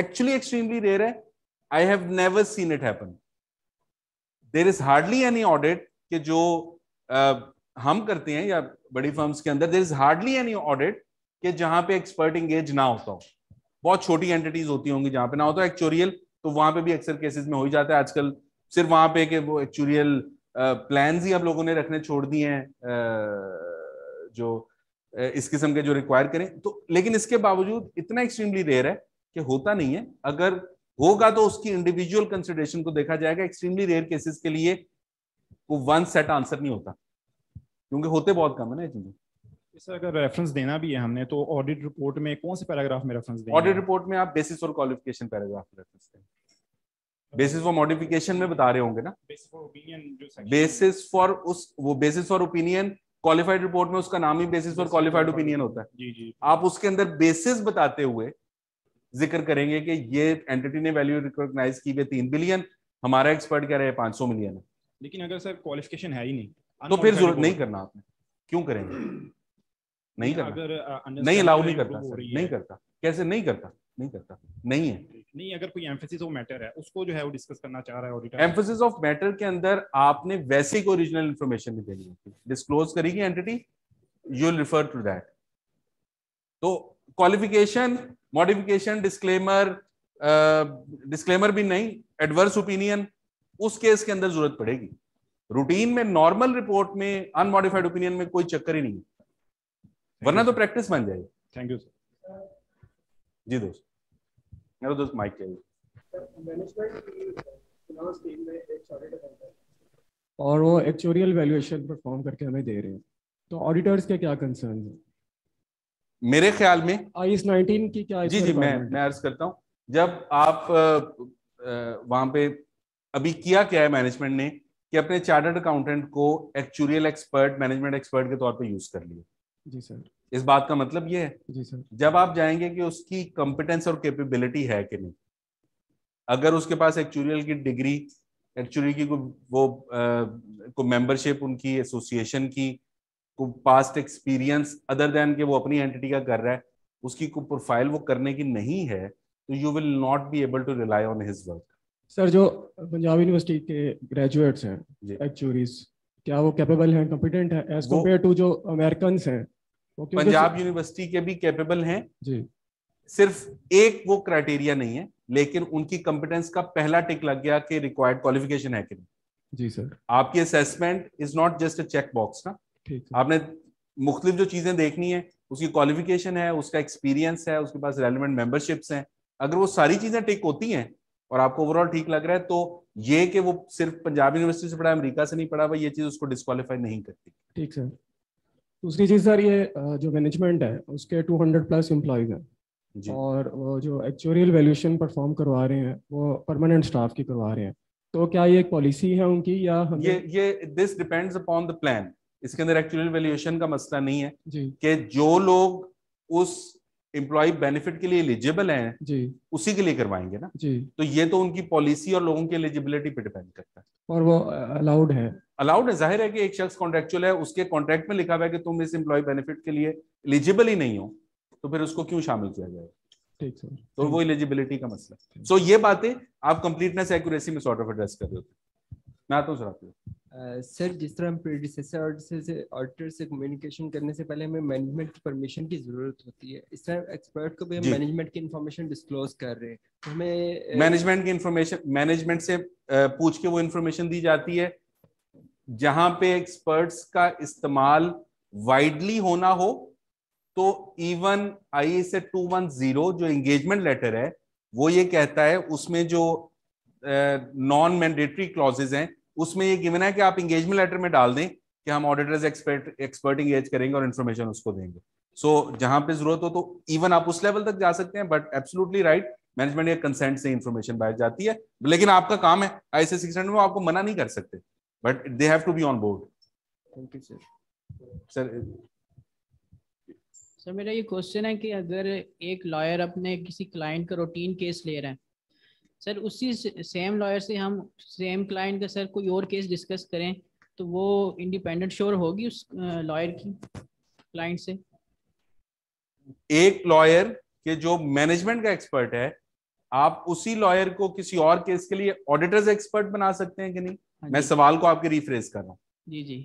एक्चुअली एक्सट्रीमली रेयर है I have never seen it happen there is hardly any audit कि जो आ, हम करते हैं या बड़ी फर्म्स के अंदर there is hardly any audit कि जहां पे एक्सपर्ट इंगेज ना होता हो बहुत छोटी एंटिटीज होती होंगी जहां पे ना होता एक्चुरियल तो, तो वहां पे भी अक्सर केसेस में हो ही जाता है आजकल सिर्फ वहां पे कि वो एक्चुरियल प्लान ही आप लोगों ने रखने छोड़ दिए हैं जो इस किस्म के जो रिक्वायर करें तो लेकिन इसके बावजूद इतना एक्सट्रीमली रेयर है कि होता नहीं है अगर होगा तो उसकी इंडिविजुअल कंसिडरेशन को देखा जाएगा एक्सट्रीमली रेयर केसेस के लिए वो वन सेट आंसर नहीं होता क्योंकि होते बहुत कम है ना चीजें सर अगर रेफरेंस देना भी है हमने तो ऑडिट रिपोर्ट में कौन से पैराग्राफ में रेफरेंस ऑडिट रिपोर्ट में आप बेसिस और क्वालिफिकेशन पैराग्राफ में रेफरेंस देंगे बेसिस फॉर मॉडिफिकेशन में बता रहे होंगे ना बेसिस फॉर उस वो basis for opinion qualified report में उसका नाम ही बेसिस फॉर क्वालिफाइड ओपिनियन होता है जी जी आप उसके अंदर बेसिस बताते हुए जिक्र करेंगे कि ये एंटिटी ने वैल्यू रिकॉग्नाइज की हुई तीन बिलियन हमारा एक्सपर्ट कह रहे हैं पांच सौ मिलियन है लेकिन अगर सर क्वालिफिकेशन है ही नहीं तो फिर जरूरत नहीं करना आपने क्यों करेंगे नहीं करना नहीं अलाउ नहीं करता नहीं करता कैसे नहीं करता नहीं करता नहीं है नहीं अगर कोई एम्फेसिस ऑफ मैटर है उसको जो है वो डिस्कस करना चाह रहा है ऑडिटर एम्फेसिस ऑफ मैटर के अंदर आपने वैसे ही ओरिजिनल इन्फॉर्मेशन भी देनी होती डिस्क्लोज करेगी entity you refer to that तो क्वालिफिकेशन मॉडिफिकेशन डिस्क्लेमर डिस्क्लेमर भी नहीं एडवर्स ओपिनियन उस केस के अंदर जरूरत पड़ेगी रूटीन में नॉर्मल रिपोर्ट में अनमॉडिफाइड ओपिनियन में कोई चक्कर ही नहीं वरना तो प्रैक्टिस बन जाएगी थैंक यू सर जी दोस्त मेरे दोस्त माइकल और वो एक्चुरियल वैल्यूएशन परफॉर्म करके हमें दे रहे हैं तो ऑडिटर्स के क्या कंसर्न है मेरे ख्याल में आईएस 19 की क्या जी जी मैं मैं अर्ज करता हूं जब आप वहां पे अभी किया क्या है मैनेजमेंट ने कि अपने चार्टर्ड अकाउंटेंट को एक्चुरियल एक्सपर्ट मैनेजमेंट एक्सपर्ट के तौर पे यूज कर लिए जी सर इस बात का मतलब ये है जी सर जब आप जाएंगे कि उसकी कॉम्पिटेंस और कैपेबिलिटी है कि नहीं अगर उसके पास एक्चुअल की डिग्री एक्चुअली की कोई वो को मेंबरशिप उनकी एसोसिएशन की को पास्ट एक्सपीरियंस अदर देन के वो अपनी एंटिटी का कर रहा है उसकी को प्रोफाइल वो करने की नहीं है तो you will not be able to rely on his work sir जो पंजाब यूनिवर्सिटी के ग्रेजुएट्स हैं एक्चुअरीज क्या वो कैपेबल हैं कॉम्पिटेंट है एज कम्पेयर टू जो अमेरिकन हैं पंजाब यूनिवर्सिटी के भी कैपेबल हैं जी सिर्फ एक वो क्राइटेरिया नहीं है लेकिन उनकी कॉम्पिटेंस का पहला टिक लग गया कि रिक्वायर्ड क्वालिफिकेशन है कि नहीं जी सर आपकी assessment is not just a check box ना आपने मुख्तलि जो चीजें देखनी है उसकी क्वालिफिकेशन है उसका एक्सपीरियंस है उसके पास रेलिवेंट मेंबरशिप्स हैं अगर वो सारी चीजें टिक होती हैं और आपको ओवरऑल ठीक लग रहा है तो ये कि वो सिर्फ पंजाब यूनिवर्सिटी से पढ़ा अमेरिका से नहीं पढ़ा हुआ ये चीज उसको डिस्कालीफाई नहीं करती ठीक सर दूसरी चीज सर ये जो मैनेजमेंट है उसके 200 प्लस एम्प्लॉयज हैं और वो जो एक्चुअल वैल्यूशन परफॉर्म करवा रहे हैं वो परमानेंट स्टाफ की करवा रहे हैं तो क्या ये एक पॉलिसी है उनकी या ये ये this depends upon the plan इसके अंदर एक्चुअल वैल्यूएशन का मसला नहीं है कि जो लोग उस एम्प्लॉय बेनिफिट के लिए एलिजिबल हैं जी उसी के लिए करवाएंगे ना जी तो ये तो उनकी पॉलिसी और लोगों की एलिजिबिलिटी पे डिपेंड करता है और वो अलाउड है अलाउड है जाहिर है कि एक शख्स कॉन्ट्रेक्चुअल है उसके कॉन्ट्रैक्ट में लिखा हुआ है कि तुम इस एम्प्लॉय बेनिफिट के लिए एलिजिबल ही नहीं हो तो फिर उसको क्यों शामिल किया जाएगा ठीक सर तो वो एलिजिबिलिटी का मसला सो so, ये बातें आप कंप्लीटनेस एक्यूरेसी में सॉर्ट ऑफ एड्रेस कर रहे होते ना तो हूँ सर सर जिस तरह हम प्रोड्यूसर ऑडिटर से ऑडिटर से कम्युनिकेशन करने से पहले हमें मैनेजमेंट परमिशन की जरूरत होती है इस तरह एक्सपर्ट को भी हम मैनेजमेंट की इन्फॉर्मेशन डिस्क्लोज कर रहे हैं तो हमें मैनेजमेंट की इन्फॉर्मेशन मैनेजमेंट से पूछ के वो इन्फॉर्मेशन दी जाती है जहां पे एक्सपर्ट्स का इस्तेमाल वाइडली होना हो तो even I S A two one zero जो एंगेजमेंट लेटर है वो ये कहता है उसमें जो नॉन मैंडेटरी क्लॉजेज हैं उसमें ये गिवन है कि आप इंगेजमेंट लेटर में डाल दें कि हम ऑडिटर्स एक्सपर्ट एक्सपर्ट इंगेज करेंगे और इन्फॉर्मेशन उसको देंगे सो so, जहां पे जरूरत हो तो इवन आप उस लेवल तक जा सकते हैं बट एब्सोल्युटली राइट मैनेजमेंट या कंसेंट से इन्फॉर्मेशन बाहर जाती है लेकिन आपका काम है आईसी सिक्स में आपको मना नहीं कर सकते but they have to be on board thank you sir sir sir मेरा ये क्वेश्चन है कि अगर एक लॉयर अपने किसी क्लाइंट का रूटीन केस ले रहा है सर उसी सेम लॉयर से हम सेम क्लाइंट का सर कोई और केस डिस्कस करें तो वो इंडिपेंडेंट श्योर होगी उस लॉयर की क्लाइंट से एक लॉयर के जो मैनेजमेंट का एक्सपर्ट है आप उसी लॉयर को किसी और केस के लिए ऑडिटर्स एक्सपर्ट बना सकते हैं कि नहीं हाँ मैं सवाल को आपके रिफ्रेस कर रहा हूँ जी जी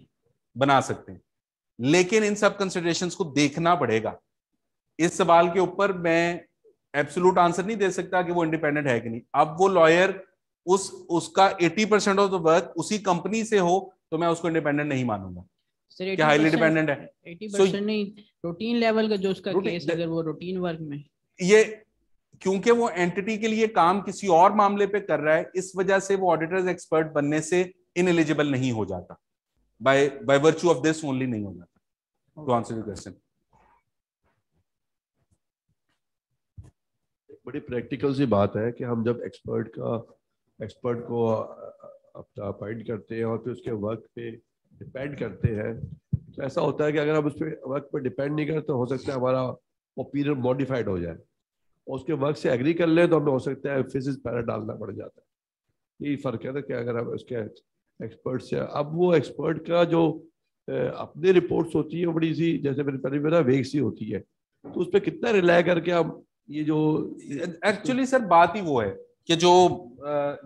बना सकते हैं लेकिन इन सब कंसिडरेशन को देखना पड़ेगा इस सवाल के ऊपर मैं एब्सोलूट आंसर नहीं दे सकता कि वो इंडिपेंडेंट है कि नहीं अब वो लॉयर उस उसका 80 परसेंट ऑफ द वर्क उसी कंपनी से हो तो मैं उसको इंडिपेंडेंट नहीं मानूंगा क्या हाईली डिपेंडेंट है 80 परसेंट so, नहीं रूटीन लेवल का जो उसका केस अगर वो रूटीन वर्क में ये क्योंकि वो एंटिटी के लिए काम किसी और मामले पे कर रहा है इस वजह से वो ऑडिटर्स एक्सपर्ट बनने से इनएलिजिबल नहीं हो जाता by by virtue of this only नहीं हो जाता टू आंसर योर क्वेश्चन बड़ी प्रैक्टिकल सी बात है कि हम जब एक्सपर्ट का एक्सपर्ट को अपना अपॉइंट करते हैं और फिर उसके वर्क पे डिपेंड करते हैं तो ऐसा होता है कि अगर हम उस पर वर्क पर डिपेंड नहीं करते तो हो सकता है हमारा ओपिनियन मॉडिफाइड हो जाए और उसके वर्क से एग्री कर ले तो हमें हो सकता है फिजिक्स पैरा डालना पड़ जाता है यही फर्क है ना कि अगर हम उसके एक्सपर्ट से अब वो एक्सपर्ट का जो अपने रिपोर्ट्स होती है बड़ी सी जैसे मेरे पहले मेरा वेग सी होती है तो उस पर कितना रिलाय करके हम ये जो एक्चुअली सर बात ही वो है कि जो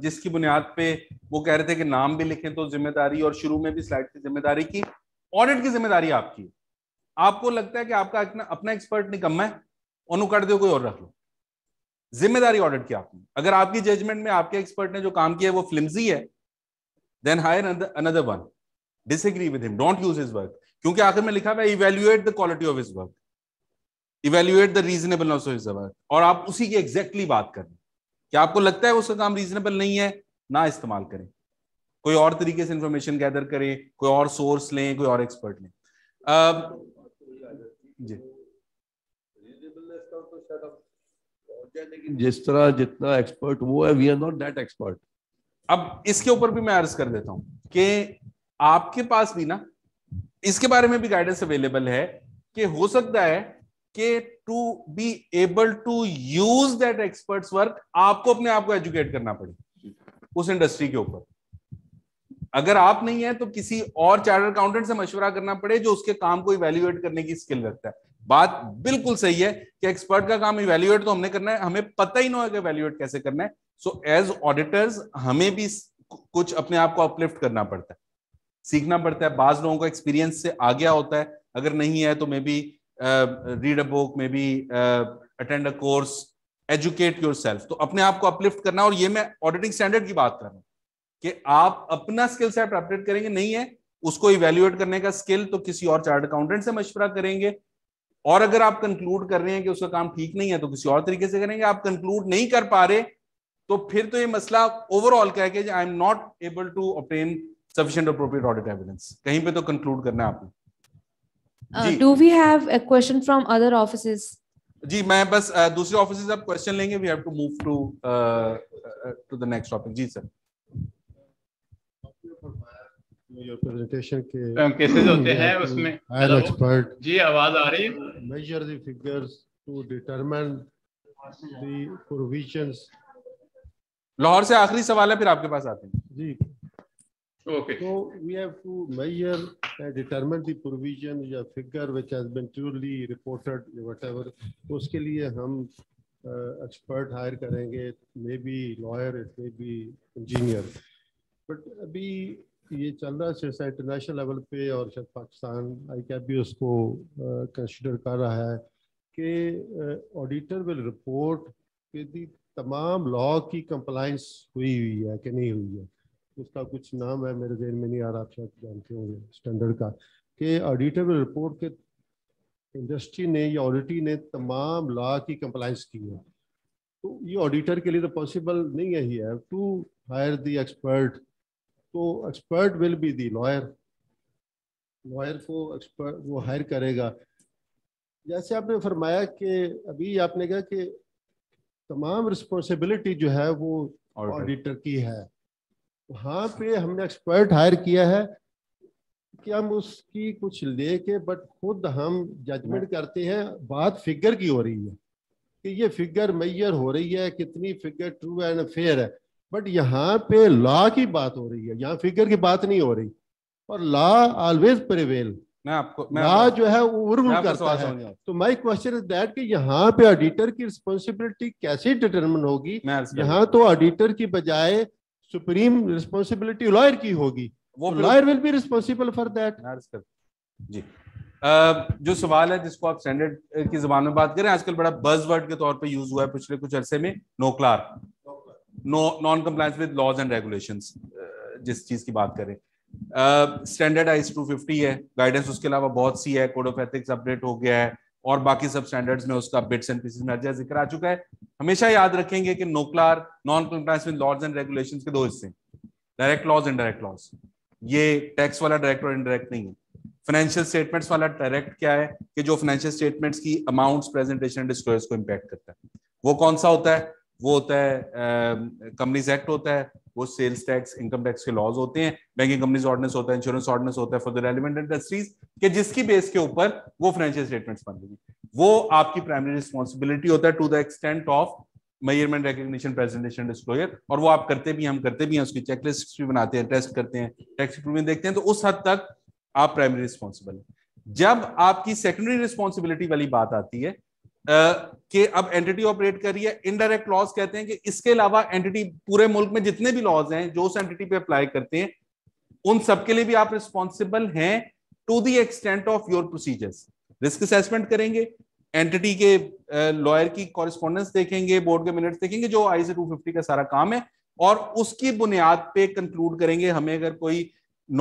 जिसकी बुनियाद पे वो कह रहे थे कि नाम भी लिखें तो जिम्मेदारी और शुरू में भी स्लाइड की जिम्मेदारी की ऑडिट की जिम्मेदारी आपकी आपको लगता है कि आपका अपना एक्सपर्ट निकम्मा है उन्होंने कर दो कोई और रख लो जिम्मेदारी ऑडिट की आपने अगर आपकी जजमेंट में आपके एक्सपर्ट ने जो काम किया है वो फ्लिम्सी है then hire another one disagree with him don't use his work क्योंकि आखिर में लिखा हुआ evaluate the quality of his work evaluate the reasonableness of is और आप उसी की एग्जैक्टली बात करें क्या आपको लगता है उसका काम रीजनेबल नहीं है ना इस्तेमाल करें कोई और तरीके से इंफॉर्मेशन गैदर करें कोई और सोर्स लें कोई और एक्सपर्ट लें uh, जी तो जिस तरह जितना एक्सपर्ट वो है we are not that expert अब इसके ऊपर भी मैं अर्ज कर देता हूं कि आपके पास भी ना इसके बारे में भी गाइडेंस अवेलेबल है कि हो सकता है के to be able to use that expert's work आपको अपने आप को एजुकेट करना पड़ेगा उस इंडस्ट्री के ऊपर अगर आप नहीं है तो किसी और चार्टर अकाउंटेंट से मशवरा करना पड़े जो उसके काम को इवेल्युएट करने की स्किल रखता है बात बिल्कुल सही है कि एक्सपर्ट का काम इवेल्युएट तो हमने करना है हमें पता ही ना होगा इवेल्युएट कैसे करना है सो एज ऑडिटर्स हमें भी कुछ अपने आप को अपलिफ्ट करना पड़ता है सीखना पड़ता है बाज लोगों का एक्सपीरियंस से आ गया होता है अगर नहीं है तो maybe read uh, read a maybe attend a course educate yourself तो अपने आप को अपलिफ्ट करना और ये मैं ऑडिटिंग स्टैंडर्ड की बात कर रहा हूं कि आप अपना स्किल सेट अपडेट करेंगे नहीं है उसको इवेल्युएट करने का स्किल तो किसी और चार्ट अकाउंटेंट से मशवरा करेंगे और अगर आप कंक्लूड कर रहे हैं कि उसका काम ठीक नहीं है तो किसी और तरीके से करेंगे आप कंक्लूड नहीं कर पा रहे तो फिर तो ये मसला ओवरऑल क्या है कि I am not able to obtain sufficient appropriate audit evidence कहीं पे तो कंक्लूड करना है आपने do we have a question from other offices जी मैं बस uh, दूसरे ऑफिस आप क्वेश्चन लेंगे we have to move to to the next topic जी सर केसेस um, होते हैं उसमें एक्सपर्ट जी आवाज आ रही है measure the figures to the provisions Lahore से आखिरी सवाल है फिर आपके पास आते हैं जी Okay. So we have to measure and determine the provision or figure which has been truly reported whatever उसके लिए हम एक्सपर्ट uh, हायर करेंगे maybe lawyer maybe engineer but अभी ये चल रहा है सिर्फ इंटरनेशनल लेवल पे और शायद पाकिस्तान आई कैप भी उसको कंसिडर uh, कर रहा है कि ऑडिटर विल रिपोर्ट कि तमाम लॉ की कंप्लाइंस हुई हुई है कि नहीं हुई है उसका कुछ नाम है मेरे जहन में नहीं आ रहा आप शायद जानते होंगे स्टैंडर्ड का कि ऑडिटेबल रिपोर्ट के इंडस्ट्री ने या ऑडिटी ने तमाम लॉ की कंप्लाइंस की है तो ये ऑडिटर के लिए तो पॉसिबल नहीं है he have to hire the expert तो expert will be the lawyer lawyer को एक्सपर्ट वो हायर करेगा जैसे आपने फरमाया कि अभी आपने कहा कि तमाम रिस्पॉन्सिबिलिटी जो है वो ऑडिटर की है वहां पे हमने एक्सपर्ट हायर किया है कि हम उसकी कुछ लेके बट खुद हम जजमेंट हाँ। करते हैं बात फिगर की हो रही है कि ये फिगर मैयर हो रही है कितनी फिगर ट्रू एंड फेयर है बट यहाँ पे लॉ की बात हो रही है यहाँ फिगर की बात नहीं हो रही और लॉ ऑलवेज प्रिवेल मैं आपको मैं लॉ जो है वो करता है तो माय क्वेश्चन इज दैट कि यहाँ पे ऑडिटर की रिस्पॉन्सिबिलिटी कैसे डिटरमिन होगी यहाँ तो ऑडिटर की बजाय सुप्रीम रिस्पॉन्सिबिलिटी लॉयर की होगी वो तो lawyer will be responsible for that जी Uh, जो सवाल है जिसको आप स्टैंडर्ड की जबान में बात करें आजकल बड़ा बज वर्ड के तौर पे यूज हुआ है पिछले कुछ अरसे में NOCLAR no non compliance with laws and regulation जिस चीज की बात करें स्टैंडर्ड आई टू फिफ्टी है गाइडेंस उसके अलावा बहुत सी है कोड ऑफ एथिक्स अपडेट हो गया है और बाकी सब स्टैंडर्ड्स में उसका बिट्स एंड पीसेस में जिक्र आ चुका है हमेशा याद रखेंगे कि NOCLAR non compliance with laws and regulation के दो हिस्से डायरेक्ट लॉज इनडायरेक्ट लॉज ये टैक्स वाला डायरेक्ट और इनडायरेक्ट नहीं है फाइनेंशियल स्टेटमेंट्स वाला डायरेक्ट क्या है कि जो फाइनेंशियल स्टेटमेंट्स की अमाउंट्स प्रेजेंटेशन डिस्क्लोजर्स को इंपैक्ट करता है वो कौन सा होता है वो होता है कंपनीज एक्ट होता है वो सेल्स टैक्स इनकम टैक्स के लॉज होते हैं बैंकिंग कंपनीज ऑर्डिनेंस होता है इंश्योरेंस ऑर्डिनेंस होता है फॉर द रेलिवेंट इंडस्ट्रीज के जिसकी बेस के ऊपर वो फाइनेंशियल स्टेटमेंट्स बनेगी वो आपकी प्राइमरी रिस्पॉन्सिबिलिटी होता है to the extent of measurement recognition presentation disclosure और वो आप करते भी हम करते भी हैं उसकी चेकलिस्ट भी बनाते हैं टेस्ट करते हैं टैक्स प्रूविंग देखते हैं तो उस हद तक आप प्राइमरी रिस्पॉन्सिबल है जब आपकी सेकेंडरी रिस्पॉन्सिबिलिटी वाली बात आती है कि अब एंटिटी ऑपरेट कर रही है इनडायरेक्ट लॉज कहते हैं कि इसके अलावा एंटिटी पूरे मुल्क में जितने भी लॉज हैं जो उस एंटिटी पे अप्लाई करते हैं उन सबके लिए भी आप रिस्पॉन्सिबल हैं to the extent of your procedures risk assessment करेंगे एंटिटी के लॉयर की कॉरेस्पॉन्डेंस देखेंगे बोर्ड के मिनट्स देखेंगे जो आई सी टू फिफ्टी का सारा काम है और उसकी बुनियाद पे कंक्लूड करेंगे हमें अगर कोई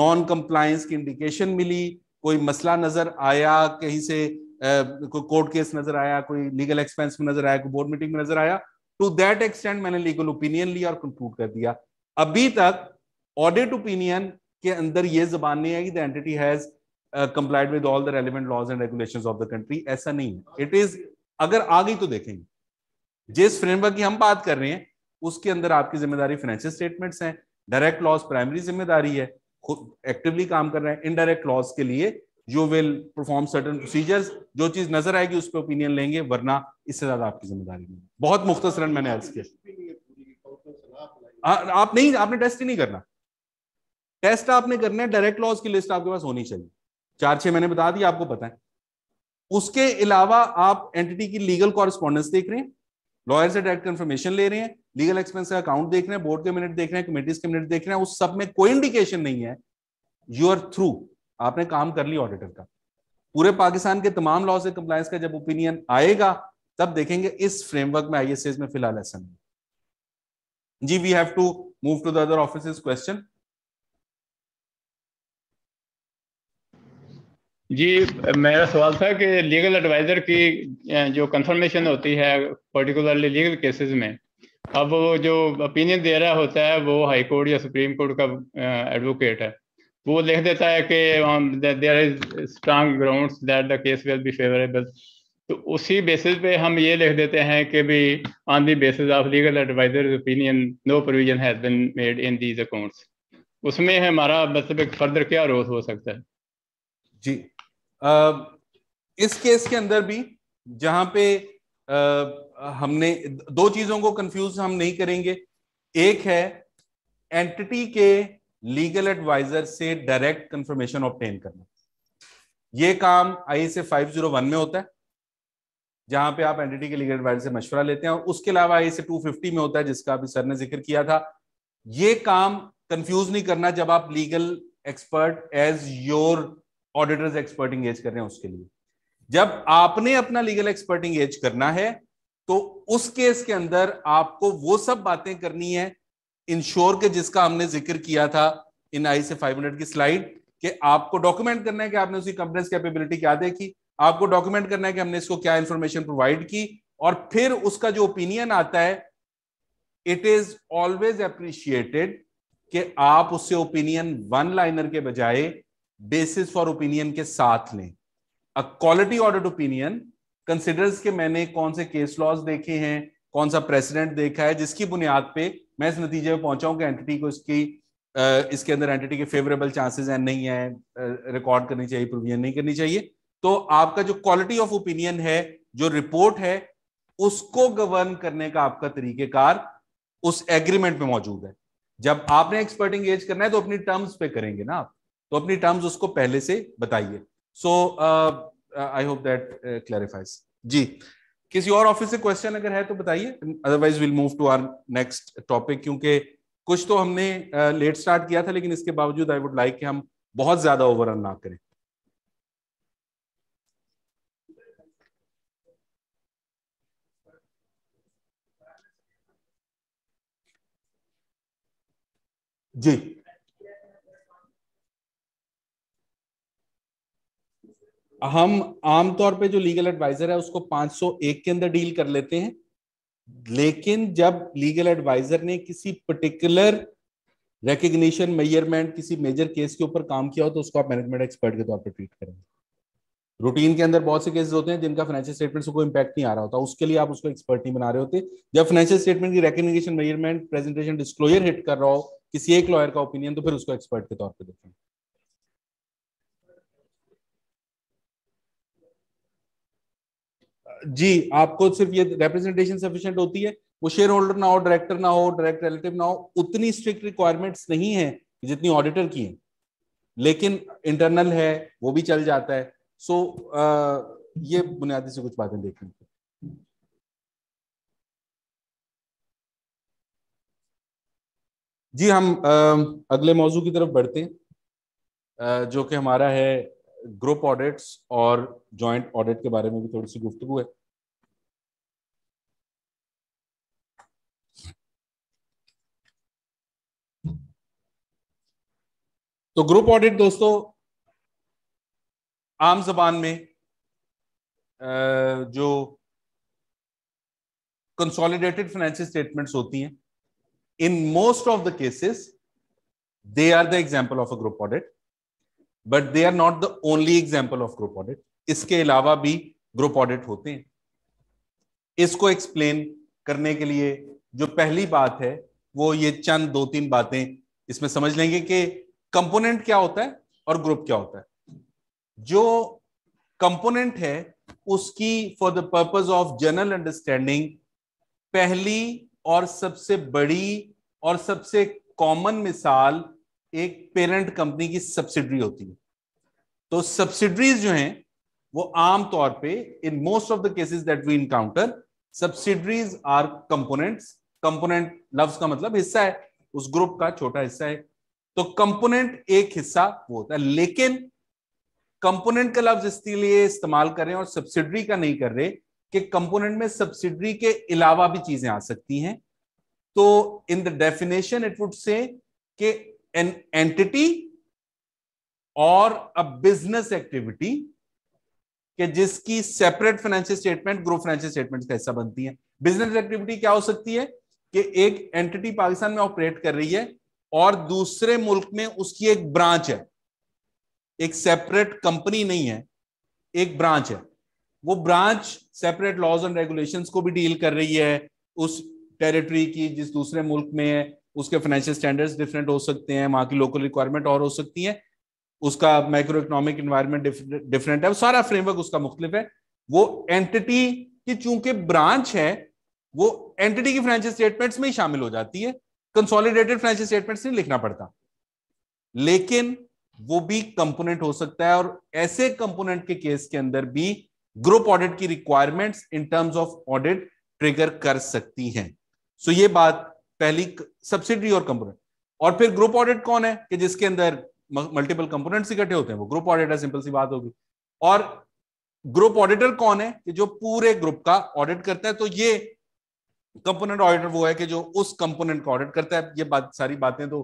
नॉन कंप्लायंस की इंडिकेशन मिली कोई मसला नजर आया कहीं से कोई कोर्ट केस नजर आया कोई लीगल एक्सपेंस में नजर आया कोई बोर्ड मीटिंग में नजर आया टू दैट एक्सटेंड मैंने लीगल ओपिनियन लिया और कंक्लूड कर दिया अभी तक ऑडिट ओपिनियन के अंदर यह जबान नहीं आई the entity has complied with all the relevant laws and regulation of the country ऐसा नहीं है इट इज अगर आ गई तो देखेंगे जिस फ्रेमवर्क की हम बात कर रहे हैं उसके अंदर आपकी जिम्मेदारी फाइनेंशियल स्टेटमेंट्स हैं डायरेक्ट लॉस प्राइमरी जिम्मेदारी है खुद एक्टिवली काम कर रहे हैं इनडायरेक्ट लॉस के लिए you will perform certain procedures जो चीज नजर आएगी उस पर ओपिनियन लेंगे वरना इससे ज्यादा आपकी जिम्मेदारी नहीं बहुत मुख्तसरन मैंने अर्ज किया आप नहीं आपने टेस्ट ही नहीं करना टेस्ट आपने करना है डायरेक्ट लॉज की लिस्ट आपके पास होनी चाहिए चार छह मैंने बता दिया आपको पता है उसके अलावा आप एंटिटी की लीगल कॉरेस्पॉन्डेंस देख रहे हैं लॉयर से डायरेक्ट कंफर्मेशन ले रहे हैं लीगल एक्सपेंस का अकाउंट देख रहे हैं बोर्ड के मिनट देख रहे हैं कमेटीज के मिनट देख रहे हैं उस सब में कोई इंडिकेशन नहीं है यू आर थ्रू आपने काम कर लिया ऑडिटर का पूरे पाकिस्तान के तमाम लॉ से कंप्लायंस का जब ओपिनियन आएगा तब देखेंगे इस फ्रेमवर्क में आई में फिलहाल ऐसा नहीं जी we have to move to the other office question जी मेरा सवाल था कि लीगल एडवाइजर की जो कंफर्मेशन होती है पर्टिकुलरली लीगल केसेस में अब वो जो ओपिनियन दे रहा होता है वो हाई कोर्ट या सुप्रीम कोर्ट का एडवोकेट है वो लिख देता है कि there is strong ground that the case will be favourable तो उसी बेसिस पे हम ये लिख देते हैं कि भी on the basis of legal adviser opinion no provision has been made in these accounts उसमें हमारा मतलब एक फर्दर क्या रोल हो सकता है जी आ, इस केस के अंदर भी जहां पे आ, हमने दो चीजों को कंफ्यूज हम नहीं करेंगे एक है एंटिटी के लीगल एडवाइजर से डायरेक्ट कंफर्मेशन ऑप्टेन करना ये काम आई से वन oh में होता है जहां पे आप एंटिटी के लीगल एडवाइजर से मशवरा लेते हैं और उसके अलावा आई से फिफ्टी में होता है जिसका अभी सर ने जिक्र किया था ये काम कंफ्यूज नहीं करना जब आप legal expert as your auditor's expert engage कर रहे हैं उसके लिए जब आपने अपना लीगल एक्सपर्ट इंगेज करना है तो उस केस के अंदर आपको वो सब बातें करनी है इंश्योर के जिसका हमने जिक्र किया था इन आई से फाइव हंड्रेड की स्लाइड कि आपको डॉक्यूमेंट करना है कि आपने उसकी कंपनीज कैपेबिलिटी क्या देखी आपको डॉक्यूमेंट करना है कि हमने इसको क्या इंफॉर्मेशन प्रोवाइड की और फिर उसका जो ओपिनियन आता है इट इज ऑलवेज अप्रिशिएटेड कि आप उससे ओपिनियन वन लाइनर के बजाय बेसिस फॉर ओपिनियन के साथ लें a quality ordered opinion considers के मैंने कौन से केस लॉज देखे हैं कौन सा प्रेसिडेंट देखा है जिसकी बुनियाद पे मैं इस नतीजे में पहुंचा हूं कि एंटिटी को इसकी इसके अंदर एंटिटी के फेवरेबल चांसेस हैं नहीं है रिकॉर्ड करनी चाहिए प्रोविजन नहीं करनी चाहिए तो आपका जो क्वालिटी ऑफ ओपिनियन है जो रिपोर्ट है उसको गवर्न करने का आपका तरीकेकार उस एग्रीमेंट में मौजूद है जब आपने एक्सपर्ट एंगेज करना है तो अपनी टर्म्स पे करेंगे ना आप तो अपनी टर्म्स उसको पहले से बताइए so I hope that clarifies जी किसी और ऑफिस से क्वेश्चन अगर है तो बताइए otherwise will move to our next topic क्योंकि कुछ तो हमने लेट स्टार्ट किया था लेकिन इसके बावजूद आई वुड लाइक कि हम बहुत ज्यादा ओवररन ना करें जी हम आमतौर पे जो लीगल एडवाइजर है उसको 501 के अंदर डील कर लेते हैं लेकिन जब लीगल एडवाइजर ने किसी पर्टिकुलर रिकग्निशन मेजरमेंट किसी मेजर केस के ऊपर काम किया हो तो उसको आप मैनेजमेंट एक्सपर्ट के तौर पर ट्रीट करेंगे रूटीन के अंदर बहुत से केसेस होते हैं जिनका फाइनेंशियल स्टेटमेंट से कोई इंपैक्ट नहीं आ रहा होता उसके लिए आप उसको एक्सपर्ट नहीं बना रहे होते जब फाइनेंशियल स्टेटमेंट की recognition measurement presentation disclosure hit कर रहा हो किसी एक लॉयर का ओपिनियन तो फिर उसको एक्सपर्ट के तौर पर देखेंगे जी आपको सिर्फ ये रिप्रेजेंटेशन सफिशिएंट होती है वो शेयर होल्डर ना हो डायरेक्टर ना हो डायरेक्ट रिलेटिव ना हो उतनी स्ट्रिक्ट रिक्वायरमेंट्स नहीं है जितनी ऑडिटर की है लेकिन इंटरनल है वो भी चल जाता है सो so, ये बुनियादी से कुछ बातें देखने जी हम अगले मौजू की तरफ बढ़ते हैं जो कि हमारा है ग्रुप ऑडिट्स और जॉइंट ऑडिट के बारे में भी थोड़ी सी गुफ्तगु है तो ग्रुप ऑडिट दोस्तों आम जबान में जो कंसोलिडेटेड फाइनेंशियल स्टेटमेंट्स होती हैं in most of the cases they are the example of a group audit but they are not the only example of group audit इसके अलावा भी ग्रुप ऑडिट होते हैं इसको एक्सप्लेन करने के लिए जो पहली बात है वो ये चंद दो तीन बातें इसमें समझ लेंगे कि कंपोनेंट क्या होता है और ग्रुप क्या होता है जो कंपोनेंट है उसकी for the purpose of general understanding पहली और सबसे बड़ी और सबसे कॉमन मिसाल एक पेरेंट कंपनी की सब्सिडरी होती है तो सब्सिडरीज जो हैं वो आम तौर पे in most of the cases that we encounter subsidiaries are components component लफ्ज का मतलब हिस्सा है उस ग्रुप का छोटा हिस्सा है तो कंपोनेंट एक हिस्सा वो होता है लेकिन कंपोनेंट का लफ्ज इसलिए इस्तेमाल कर रहे हैं और सब्सिडरी का नहीं कर रहे कि कंपोनेंट में सब्सिडरी के अलावा भी चीजें आ सकती हैं तो in the definition it would say an entity और अ बिजनेस एक्टिविटी के जिसकी separate financial statement group financial statement का हिस्सा बनती है बिजनेस एक्टिविटी क्या हो सकती है कि एक एंटिटी पाकिस्तान में ऑपरेट कर रही है और दूसरे मुल्क में उसकी एक ब्रांच है एक सेपरेट कंपनी नहीं है एक ब्रांच है वो branch separate laws and regulations को भी डील कर रही है उस टेरिटरी की जिस दूसरे मुल्क में है उसके फाइनेंशियल स्टैंडर्ड्स डिफरेंट हो सकते हैं वहाँ की लोकल रिक्वायरमेंट और हो सकती है उसका माइक्रो इकोनॉमिक इन्वायरमेंट डिफरेंट है सारा फ्रेमवर्क उसका मुख्तलिफ है वो एंटिटी की चूंकि ब्रांच है वो एंटिटी की फाइनेंशियल स्टेटमेंट्स में ही शामिल हो जाती है कंसोलिडेटेड फाइनेंशियल स्टेटमेंट्स नहीं लिखना पड़ता लेकिन वो भी कंपोनेंट हो सकता है और ऐसे कंपोनेंट के केस के अंदर भी ग्रुप ऑडिट की requirements in terms of audit trigger कर सकती हैं सो so ये बात पहली सब्सिडी और कंपोनेंट और फिर ग्रुप ऑडिट कौन है कि जिसके अंदर मल्टीपल कंपोनेंट्स इकट्ठे होते हैं वो ग्रुप ऑडिट है सिंपल सी बात होगी और ग्रुप ऑडिटर कौन है कि जो पूरे ग्रुप का ऑडिट करता है तो ये कंपोनेंट ऑडिटर वो है कि जो उस कंपोनेंट का ऑडिट करता है ये बात सारी बातें तो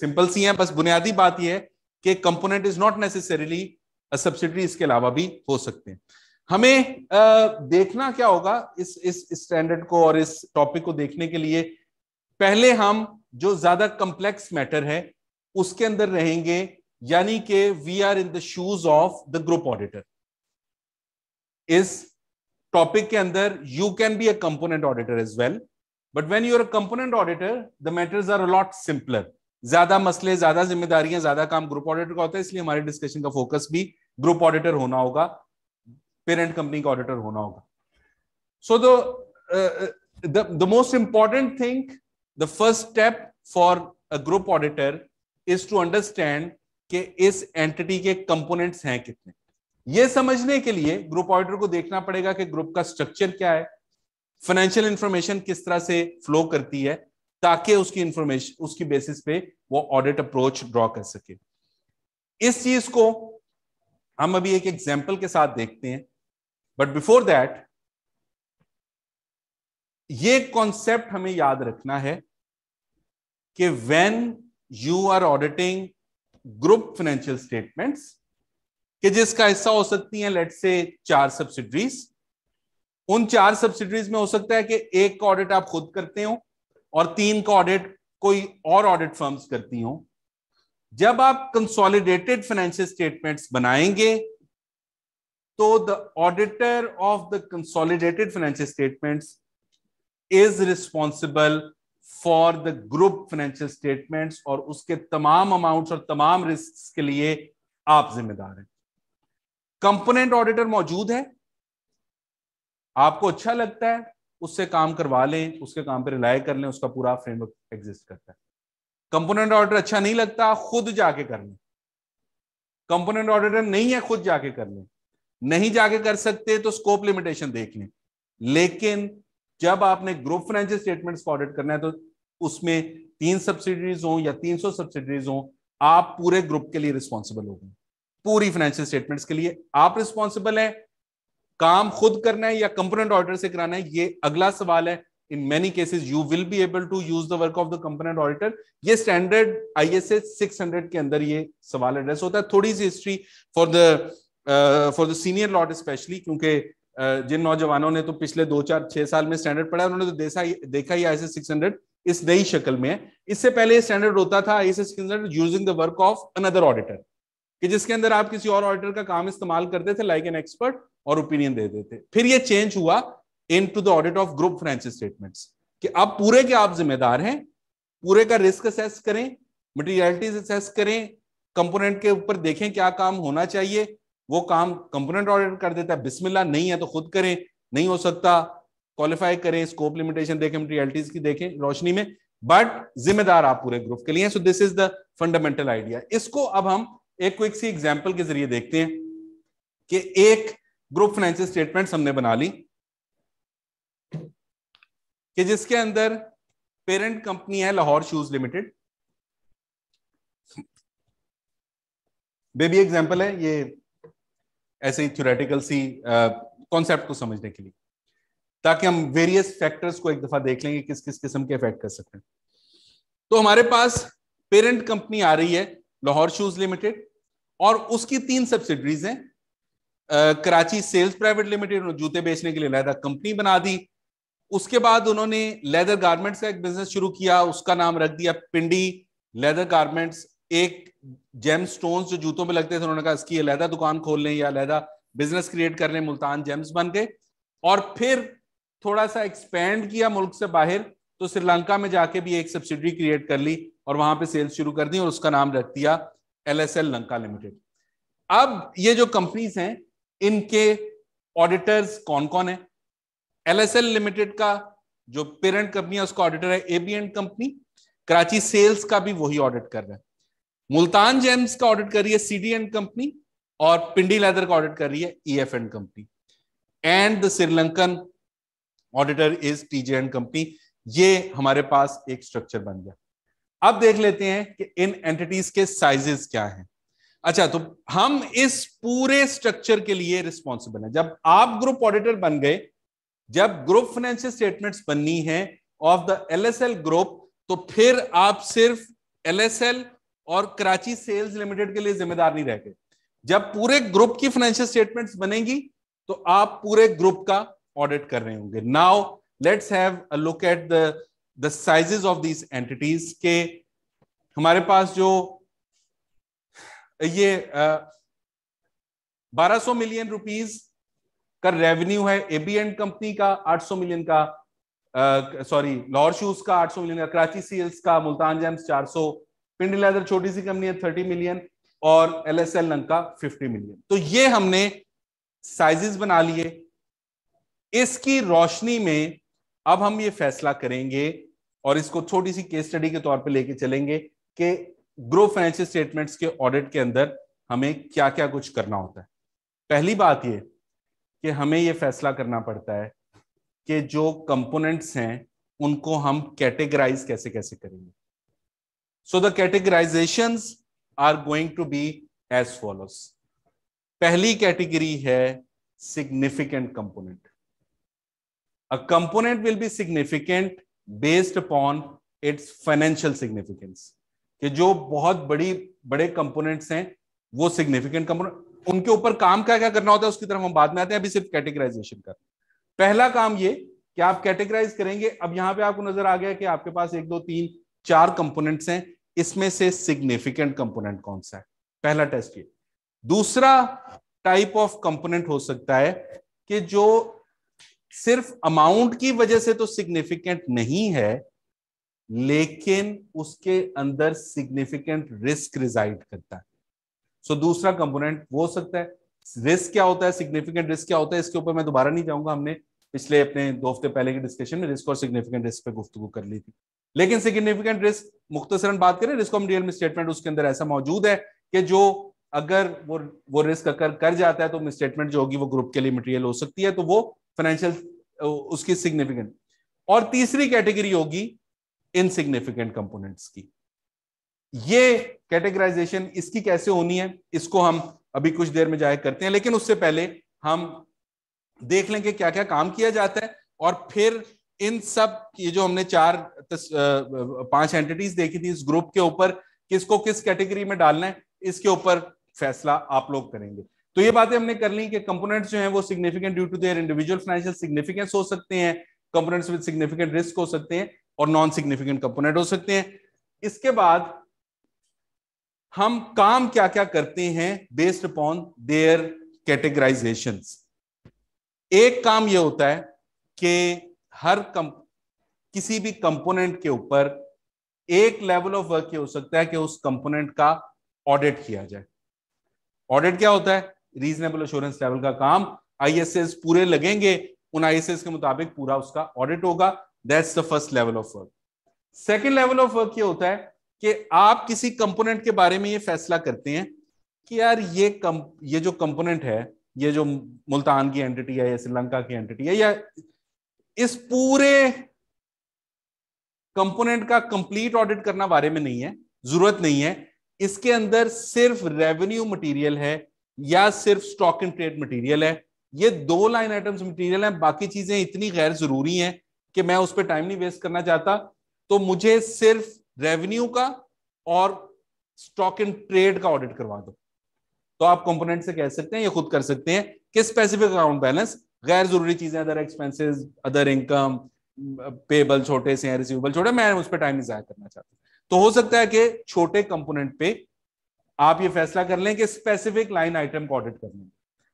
सिंपल सी हैं बस बुनियादी बात यह है कि component is not necessarily subsidy इसके अलावा भी हो सकते हैं हमें देखना क्या होगा इस इस स्टैंडर्ड को और इस टॉपिक को देखने के लिए पहले हम जो ज्यादा कंप्लेक्स मैटर है उसके अंदर रहेंगे यानी कि we are in the shoes of the group auditor इस टॉपिक के अंदर you can be a component auditor as well but when are a component auditor the matters are a lot simpler ज्यादा मसले ज्यादा जिम्मेदारियां ज्यादा काम ग्रुप ऑडिटर का होता है इसलिए हमारे डिस्कशन का फोकस भी ग्रुप ऑडिटर होना होगा पेरेंट कंपनी का ऑडिटर होना होगा so the the most important thing the first step for a group auditor is to understand कि इस एंटिटी के कंपोनेंट्स हैं कितने ये समझने के लिए ग्रुप ऑडिटर को देखना पड़ेगा कि ग्रुप का स्ट्रक्चर क्या है फाइनेंशियल इंफॉर्मेशन किस तरह से फ्लो करती है ताकि उसकी इंफॉर्मेशन उसकी बेसिस पे वो ऑडिट अप्रोच ड्रॉ कर सके इस चीज को हम अभी एक एग्जाम्पल के साथ देखते हैं बट बिफोर दैट ये कॉन्सेप्ट हमें याद रखना है कि when you are auditing group financial statements कि जिसका हिस्सा हो सकती है लेट से चार सब्सिडरीज उन चार सब्सिडरीज में हो सकता है कि एक का ऑडिट आप खुद करते हो और तीन का ऑडिट कोई और ऑडिट फर्म्स करती हो जब आप कंसोलिडेटेड फाइनेंशियल स्टेटमेंट्स बनाएंगे तो the auditor of the consolidated financial statement is responsible for the group financial statements और उसके तमाम अमाउंट्स और तमाम रिस्क के लिए आप जिम्मेदार हैं कंपोनेंट ऑडिटर मौजूद है आपको अच्छा लगता है उससे काम करवा लें उसके काम पर रिलाय कर लें उसका पूरा फ्रेमवर्क एग्जिस्ट करता है कंपोनेंट ऑडिटर अच्छा नहीं लगता खुद जाके कर लें कंपोनेंट ऑडिटर नहीं है खुद जाके कर लें नहीं जाके कर सकते तो स्कोप लिमिटेशन देख लें लेकिन जब आपने ग्रुप फाइनेंशियल स्टेटमेंट को ऑडिट करना है तो उसमें तीन सब्सिडीज हो या तीन सौ सब्सिडीज हो आप पूरे ग्रुप के लिए रिस्पॉन्सिबल हो गए पूरी फाइनेंशियल स्टेटमेंट्स के लिए आप रिस्पॉन्सिबल हैं काम खुद करना है या कंपोनेंट ऑडिटर से कराना है ये अगला सवाल है in many cases you will be able to use the work of the component auditor ये स्टैंडर्ड आईएसए 600 के अंदर ये सवाल एड्रेस होता है थोड़ी सी history for the for the senior lot specially क्योंकि uh, जिन नौजवानों ने तो पिछले दो चार छह साल में स्टैंडर्ड पढ़ा उन्होंने तो देखा ही देखा ही आई सिक्स हंड्रेड इस नई शक्ल में है इससे पहले स्टैंडर्ड होता था I six hundred using the work of another auditor कि जिसके अंदर आप किसी और ऑडिटर का काम इस्तेमाल करते थे लाइक एन एक्सपर्ट और ओपिनियन देते थे फिर ये चेंज हुआ into the audit of group financial statement कि अब पूरे के आप जिम्मेदार हैं पूरे का रिस्क असेस करें मटीरियलिटीज असेस करें कंपोनेंट के ऊपर देखें क्या काम होना चाहिए वो काम कंपोनेंट ऑडिटर कर देता है बिस्मिल्ला नहीं है तो खुद करें नहीं हो सकता क्वालिफाई करें स्कोप लिमिटेशन देखें मटेरियलिटीज की देखें रोशनी में बट जिम्मेदार आप पूरे ग्रुप के लिए so this is the fundamental idea इसको अब हम एक क्विक सी एग्जाम्पल के जरिए देखते हैं कि एक ग्रुप फाइनेंशियल स्टेटमेंट हमने बना ली कि जिसके अंदर पेरेंट कंपनी है Lahore shoes limited baby example है ये ऐसे ही थ्योरेटिकल सी कॉन्सेप्ट को समझने के लिए ताकि हम वेरियस फैक्टर्स को एक दफा देख लेंगे किस किस किस्म के इफेक्ट कर सकते हैं तो हमारे पास पेरेंट कंपनी आ रही है लाहौर शूज लिमिटेड और उसकी तीन सब्सिडरीज हैं कराची सेल्स प्राइवेट लिमिटेड उन्होंने जूते बेचने के लिए लहदा कंपनी बना दी उसके बाद उन्होंने लेदर गारमेंट्स का एक बिजनेस शुरू किया उसका नाम रख दिया पिंडी लेदर गारमेंट्स एक जेम स्टोन्स जो जूतों में लगते थे उन्होंने कहा इसकी अलहदा दुकान खोल लें या अलहदा बिजनेस क्रिएट कर लें मुल्तान जेम्स बन गए और फिर थोड़ा सा एक्सपेंड किया मुल्क से बाहर तो श्रीलंका में जाके भी एक सब्सिडी क्रिएट कर ली और वहां पे सेल्स शुरू कर दी और उसका नाम रख दिया L S L Lanka limited अब ये जो कंपनीज हैं इनके ऑडिटर्स कौन कौन है एल एस एल लिमिटेड का जो पेरेंट कंपनी है उसका ऑडिटर है एबीएन कंपनी कराची सेल्स का भी वही ऑडिट कर रहा है मुल्तान जेम्स का ऑडिट कर रही है सीडी एंड कंपनी और पिंडी लेदर का ऑडिट कर रही है E F and company and the Sri Lankan auditor is T J and company ये हमारे पास एक स्ट्रक्चर बन गया अब देख लेते हैं कि इन एंटिटीज के साइजेस क्या हैं अच्छा तो हम इस पूरे स्ट्रक्चर के लिए रिस्पॉन्सिबल हैं जब आप ग्रुप ऑडिटर बन गए जब ग्रुप फाइनेंशियल स्टेटमेंट्स बननी है ऑफ द एल ग्रुप तो फिर आप सिर्फ एल और कराची सेल्स लिमिटेड के लिए जिम्मेदार नहीं रह गए जब पूरे ग्रुप की फाइनेंशियल स्टेटमेंट्स बनेगी तो आप पूरे ग्रुप का ऑडिट कर रहे होंगे now let's have a look at the the sizes of these entities के हमारे पास जो ये बारह सौ मिलियन रुपीज का रेवेन्यू है एबी एंड कंपनी का 800 मिलियन का सॉरी लॉर शूज का 800 मिलियन का कराची सील्स का मुल्तान जेम्स 400 पिंड लैदर छोटी सी कंपनी है थर्टी मिलियन और L S L Lanka fifty million तो ये हमने साइजेस बना लिए इसकी रोशनी में अब हम ये फैसला करेंगे और इसको छोटी सी केस स्टडी के तौर पे लेके चलेंगे कि ग्रो फाइनेंशियल स्टेटमेंट्स के ऑडिट के अंदर हमें क्या क्या कुछ करना होता है पहली बात ये कि हमें ये फैसला करना पड़ता है कि जो कंपोनेंट्स हैं उनको हम कैटेगराइज कैसे कैसे करेंगे so the categorisation are going to be as follows पहली कैटेगरी है significant component a component will be significant based upon its financial significance कि जो बहुत बड़ी बड़े कंपोनेंट्स हैं वो सिग्निफिकेंट कंपोनेंट उनके ऊपर काम क्या क्या करना होता है उसकी तरफ हम बाद में आते हैं अभी सिर्फ कैटेगराइजेशन कर पहला काम ये कि आप कैटेगराइज करेंगे अब यहां पे आपको नजर आ गया कि आपके पास एक दो तीन चार कंपोनेंट्स हैं इसमें से सिग्निफिकेंट कंपोनेंट कौन सा है पहला टेस्ट ये दूसरा टाइप ऑफ कंपोनेंट हो सकता है कि जो सिर्फ अमाउंट की वजह से तो सिग्निफिकेंट नहीं है लेकिन उसके अंदर सिग्निफिकेंट रिस्क रिजाइड करता है सो so, दूसरा कंपोनेंट वो हो सकता है रिस्क क्या होता है सिग्निफिकेंट रिस्क क्या होता है इसके ऊपर मैं दोबारा नहीं जाऊंगा हमने पिछले अपने दो हफ्ते पहले के डिस्कशन में रिस्क और सिग्निफिकेंट रिस्क पे गुफ्तु कर ली थी लेकिन सिग्निफिकेंट रिस्क मुख्तसरन बात करें रिस्क ऑफ रियल स्टेटमेंट उसके अंदर ऐसा मौजूद है कि जो अगर वो वो रिस्क अगर कर जाता है तो मिसस्टेटमेंट जो होगी वो ग्रुप के लिए मटेरियल हो सकती है तो वो फाइनेंशियल उसकी सिग्निफिकेंट और तीसरी कैटेगरी होगी इनसिग्निफिकेंट कंपोनेंट्स की ये कैटेगराइजेशन इसकी कैसे होनी है इसको हम अभी कुछ देर में जाहिर करते हैं लेकिन उससे पहले हम देख लेंगे क्या क्या काम किया जाता है और फिर इन सब ये जो हमने चार पांच एंटिटीज देखी थी इस ग्रुप के ऊपर किसको किस कैटेगरी में डालना है इसके ऊपर फैसला आप लोग करेंगे तो ये बातें हमने कर ली कि कंपोनेंट्स जो हैं वो significant due to their individual financial significance हो सकते हैं कंपोनेंट्स विद सिग्निफिकेंट रिस्क हो सकते हैं और नॉन सिग्निफिकेंट कंपोनेंट हो सकते हैं इसके बाद हम काम क्या क्या करते हैं बेस्ड अपॉन देयर कैटेगराइजेशन एक काम यह होता है कि हर कम किसी भी कंपोनेंट के ऊपर एक लेवल ऑफ वर्क ये हो सकता है कि उस कंपोनेंट का ऑडिट किया जाए ऑडिट क्या होता है रीजनेबल एश्योरेंस लेवल का काम आईएसएस पूरे लगेंगे उन आईएसएस के मुताबिक पूरा उसका ऑडिट होगा that's the first level of work second level of work ये होता है कि आप किसी कंपोनेंट के बारे में ये फैसला करते हैं कि यार ये कम ये जो कंपोनेंट है ये जो मुल्तान की एंटिटी है या श्रीलंका की एंटिटी है या इस पूरे कंपोनेंट का कंप्लीट ऑडिट करना बारे में नहीं है जरूरत नहीं है इसके अंदर सिर्फ रेवेन्यू मटेरियल है या सिर्फ स्टॉक एंड ट्रेड मटेरियल है ये दो लाइन आइटम्स मटेरियल हैं बाकी चीजें इतनी गैर जरूरी हैं कि मैं उस पर टाइम नहीं वेस्ट करना चाहता तो मुझे सिर्फ रेवेन्यू का और स्टॉक एंड ट्रेड का ऑडिट करवा दो तो आप कंपोनेंट से कह सकते हैं या खुद कर सकते हैं कि स्पेसिफिक अकाउंट बैलेंस गैर जरूरी चीजें other expenses other income payable छोटे से रिसीवेबल छोटे मैं उस पर टाइम नहीं जाया करना चाहता तो हो सकता है कि छोटे कंपोनेंट पे आप ये फैसला कर लें कि स्पेसिफिक लाइन आइटम को ऑडिट करना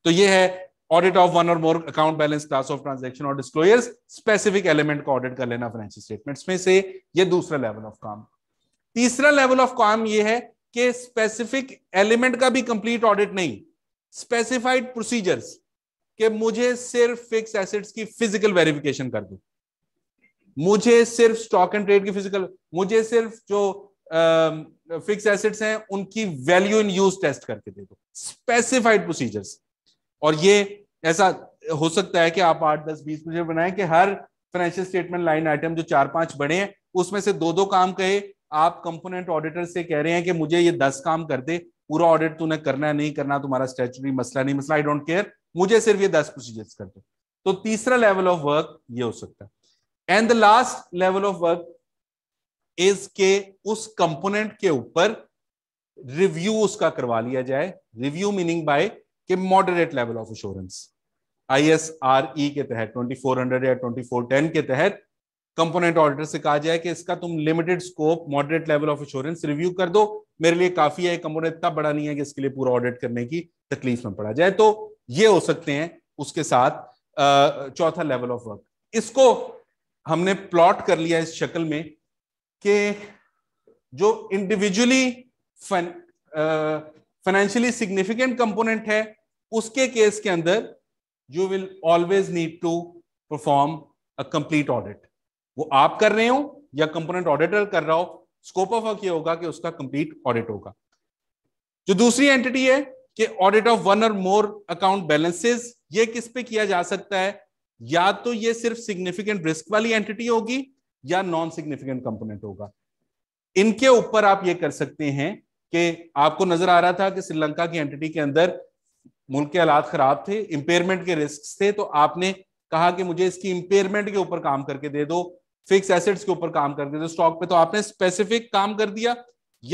तो ये है audit of one or more account balance class of transaction और डिस्क्लोजर्स स्पेसिफिक एलिमेंट को ऑडिट कर लेना फाइनेंशियल स्टेटमेंट्स में से ये दूसरा लेवल ऑफ काम तीसरा लेवल ऑफ काम ये है कि स्पेसिफिक एलिमेंट का भी कंप्लीट ऑडिट नहीं स्पेसिफाइड प्रोसीजर्स कि मुझे सिर्फ फिक्स एसेट्स की फिजिकल वेरिफिकेशन कर दो मुझे सिर्फ स्टॉक एंड ट्रेड की फिजिकल मुझे सिर्फ जो फिक्स uh, एसेट्स हैं उनकी वैल्यू इन यूज टेस्ट करके दे दो स्पेसिफाइड प्रोसीजर्स और ये ऐसा हो सकता है कि आप आठ दस बीस प्रोसीजर बनाए कि हर फाइनेंशियल स्टेटमेंट लाइन आइटम जो चार पांच बने हैं उसमें से दो दो काम कहे आप कंपोनेंट ऑडिटर से कह रहे हैं कि मुझे ये दस काम कर दे पूरा ऑडिट तूने करना है नहीं करना तुम्हारा स्टेचुरी मसला नहीं मसला आई डोंट केयर मुझे सिर्फ ये दस प्रोसीजर्स कर दो तो तीसरा लेवल ऑफ वर्क ये हो सकता है and the last level of work is के उस कंपोनेंट के ऊपर रिव्यू उसका करवा लिया जाए रिव्यू मीनिंग बाय के moderate level of R E के तहत हंड्रेड या टेन के तहत कंपोनेंट ऑर्डर से कहा जाए कि इसका तुम limited scope moderate level of insurance review कर दो मेरे लिए काफी है कंपोनेंट इतना बड़ा नहीं है कि इसके लिए पूरा ऑडिट करने की तकलीफ में पड़ा जाए तो ये हो सकते हैं उसके साथ चौथा लेवल ऑफ वर्क इसको हमने प्लॉट कर लिया इस शक्ल में कि जो इंडिविजुअली फाइनेंशियली सिग्निफिकेंट कंपोनेंट है उसके केस के अंदर you will always need to perform a complete audit वो आप कर रहे हो या कंपोनेंट ऑडिटर कर रहा हो स्कोप ऑफ वर्क ये होगा कि उसका कंप्लीट ऑडिट होगा जो दूसरी एंटिटी है कि audit of one or more account balances ये किस पे किया जा सकता है या तो ये सिर्फ सिग्निफिकेंट रिस्क वाली एंटिटी होगी या नॉन सिग्निफिकेंट कंपोनेंट होगा इनके ऊपर आप ये कर सकते हैं कि आपको नजर आ रहा था कि श्रीलंका की एंटिटी के अंदर मुल्क के हालात खराब थे इंपेयरमेंट के रिस्क थे तो आपने कहा कि मुझे इसकी इंपेयरमेंट के ऊपर काम करके दे दो फिक्स एसेट्स के ऊपर काम करके दो स्टॉक पे तो आपने स्पेसिफिक काम कर दिया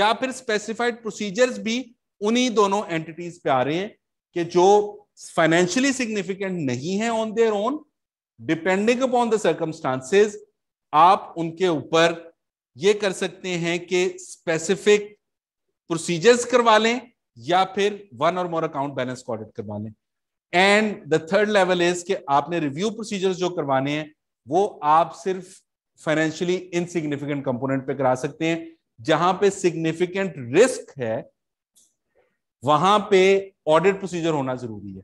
या फिर स्पेसिफाइड प्रोसीजर्स भी उन्हीं दोनों एंटिटीज पे आ रहे हैं कि जो फाइनेंशियली सिग्निफिकेंट नहीं है on their own depending upon the circumstances आप उनके ऊपर ये कर सकते हैं कि स्पेसिफिक प्रोसीजर्स करवा लें या फिर one or more account balance को ऑडिट करवा लें and the third level is कि आपने रिव्यू प्रोसीजर्स जो करवाने हैं वो आप सिर्फ फाइनेंशियली इनसिग्निफिकेंट कंपोनेंट पे करा सकते हैं जहां पे सिग्निफिकेंट रिस्क है वहां पे ऑडिट प्रोसीजर होना जरूरी है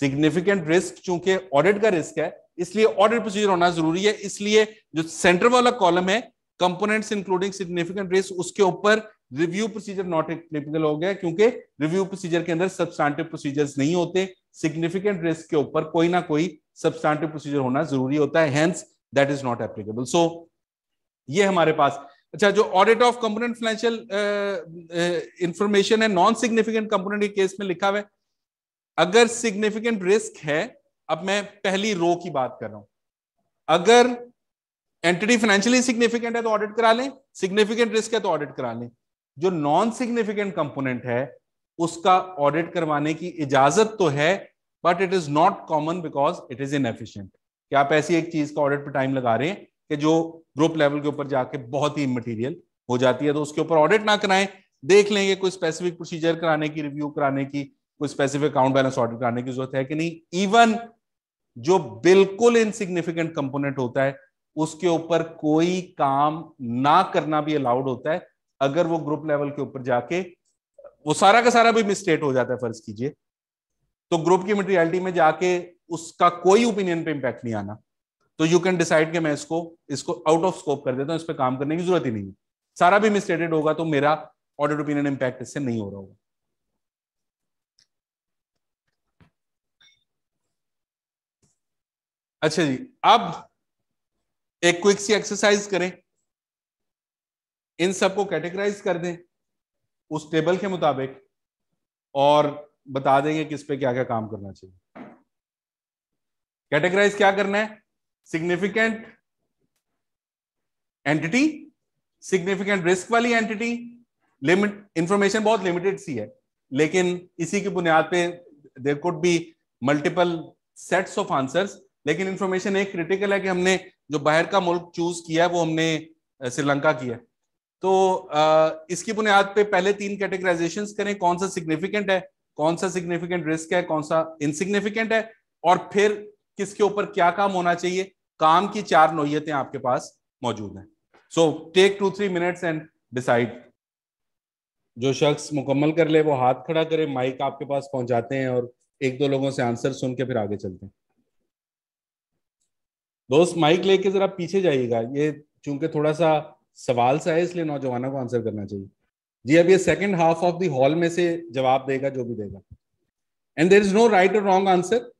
सिग्निफिकेंट रिस्क चूंकि ऑडिट का रिस्क है इसलिए ऑडिट प्रोसीजर होना जरूरी है इसलिए जो सेंटर वाला कॉलम है कंपोनेंट्स इंक्लूडिंग सिग्निफिकेंट रिस्क उसके ऊपर रिव्यू प्रोसीजर नॉट एप्लीकेबल हो गया क्योंकि रिव्यू प्रोसीजर के अंदर सब्सटैंटिव प्रोसीजर्स नहीं होते सिग्निफिकेंट रिस्क के ऊपर कोई ना कोई सब्सटैंटिव प्रोसीजर होना जरूरी होता है hence that is not applicable so ये हमारे पास अच्छा जो audit of component financial information है नॉन सिग्निफिकेंट कंपोनेंट के केस में लिखा हुआ है अगर सिग्निफिकेंट रिस्क है अब मैं पहली रो की बात कर रहा हूं अगर एंटिटी फाइनेंशियली सिग्निफिकेंट है तो ऑडिट करा लें सिग्निफिकेंट रिस्क है तो ऑडिट करा लें जो नॉन सिग्निफिकेंट कंपोनेंट है उसका ऑडिट करवाने की इजाजत तो है but it is not common because it is efficient क्या आप ऐसी एक चीज का ऑडिट पर टाइम लगा रहे हैं कि जो ग्रुप लेवल के ऊपर जाके बहुत ही मटेरियल हो जाती है तो उसके ऊपर ऑडिट ना कराएं देख लेंगे कोई स्पेसिफिक प्रोसीजर कराने की रिव्यू कराने की कोई स्पेसिफिक अकाउंट बैलेंस ऑडिट कराने की जरूरत है कि नहीं इवन जो बिल्कुल इनसिग्निफिकेंट कंपोनेंट होता है उसके ऊपर कोई काम ना करना भी अलाउड होता है अगर वो ग्रुप लेवल के ऊपर जाके वो सारा का सारा भी मिस्टेट हो जाता है फर्ज कीजिए तो ग्रुप की मटेरियलिटी में जाके उसका कोई ओपिनियन पे इंपैक्ट नहीं आना तो यू कैन डिसाइड कि मैं इसको इसको आउट ऑफ स्कोप कर देता हूं इस पर काम करने की जरूरत ही नहीं है सारा भी मिसस्टेटेड होगा तो मेरा ऑडिट ओपिनियन इम्पैक्ट इससे नहीं हो रहा होगा अच्छा जी अब एक क्विक सी एक्सरसाइज करें इन सबको कैटेगराइज कर दें उस टेबल के मुताबिक और बता देंगे किस पे क्या क्या काम करना चाहिए कैटेगराइज क्या करना है सिग्निफिकेंट एंटिटी सिग्निफिकेंट रिस्क वाली एंटिटी लिमिट इंफॉर्मेशन बहुत लिमिटेड सी है लेकिन इसी की बुनियाद पे there could be multiple sets of answers लेकिन इंफॉर्मेशन एक क्रिटिकल है कि हमने जो बाहर का मुल्क चूज किया है वो हमने श्रीलंका किया है तो इसकी बुनियाद पे पहले तीन कैटेगराइजेशन करें कौन सा सिग्निफिकेंट है कौन सा सिग्निफिकेंट रिस्क है कौन सा इनसिग्निफिकेंट है और फिर किसके ऊपर क्या काम होना चाहिए काम की चार नोयतें आपके पास मौजूद हैं so take two three minutes and decide जो शख्स मुकम्मल कर ले वो हाथ खड़ा करे माइक आपके पास पहुंचाते हैं और एक दो लोगों से आंसर सुन के फिर आगे चलते हैं दोस्त माइक लेके जरा पीछे जाइएगा ये चूंकि थोड़ा सा सवाल सा है इसलिए नौजवानों को आंसर करना चाहिए जी अब ये second half of the hall में से जवाब देगा जो भी देगा and there is no right और रॉन्ग आंसर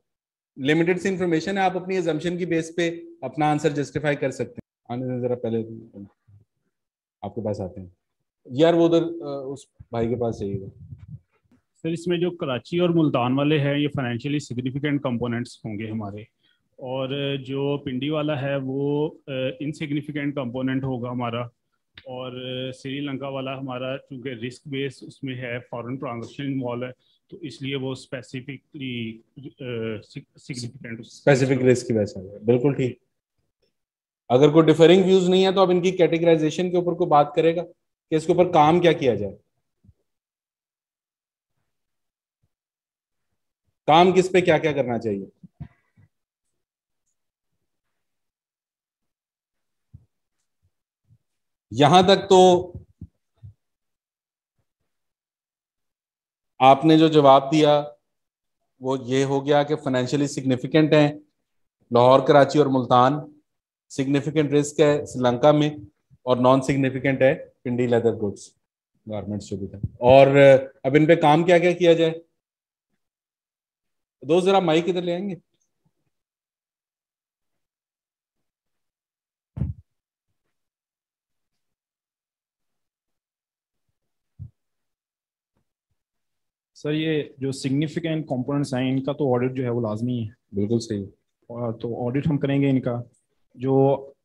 लिमिटेड सी इंफॉर्मेशन है आप अपनी एजम्पन की बेस पे अपना आंसर जस्टिफाई कर सकते हैं आने हाँ, जरा पहले आपके पास आते हैं यार वो उधर उस भाई के पास जाइएगा सर इसमें जो कराची और मुल्तान वाले हैं ये फाइनेंशियली सिग्निफिकेंट कंपोनेंट्स होंगे हमारे और जो पिंडी वाला है वो इनसिग्निफिकेंट कंपोनेंट होगा हमारा और श्रीलंका वाला हमारा चूँकि रिस्क बेस उसमें है फॉरेन ट्रांजेक्शन इन्वॉल्व है तो इसलिए वो स्पेसिफिकली सिग्निफिकेंट स्पेसिफिक रिस्क की वजह से बिल्कुल ठीक अगर कोई डिफरिंग व्यूज नहीं है तो अब इनकी कैटेगराइजेशन के ऊपर कोई बात करेगा कि इसके ऊपर काम क्या किया जाए काम किस पे क्या क्या करना चाहिए यहां तक तो आपने जो जवाब दिया वो ये हो गया कि फाइनेंशियली सिग्निफिकेंट हैं लाहौर कराची और मुल्तान सिग्निफिकेंट रिस्क है श्रीलंका में और नॉन सिग्निफिकेंट है पिंडी लेदर गुड्स गारमेंट्स जो भी था और अब इन पे काम क्या क्या किया जाए दोस्त जरा माइक इधर ले आएंगे सर ये जो सिग्निफिकेंट कंपोनेंट्स हैं इनका तो ऑडिट जो है वो लाजमी है बिल्कुल सही तो ऑडिट हम करेंगे इनका जो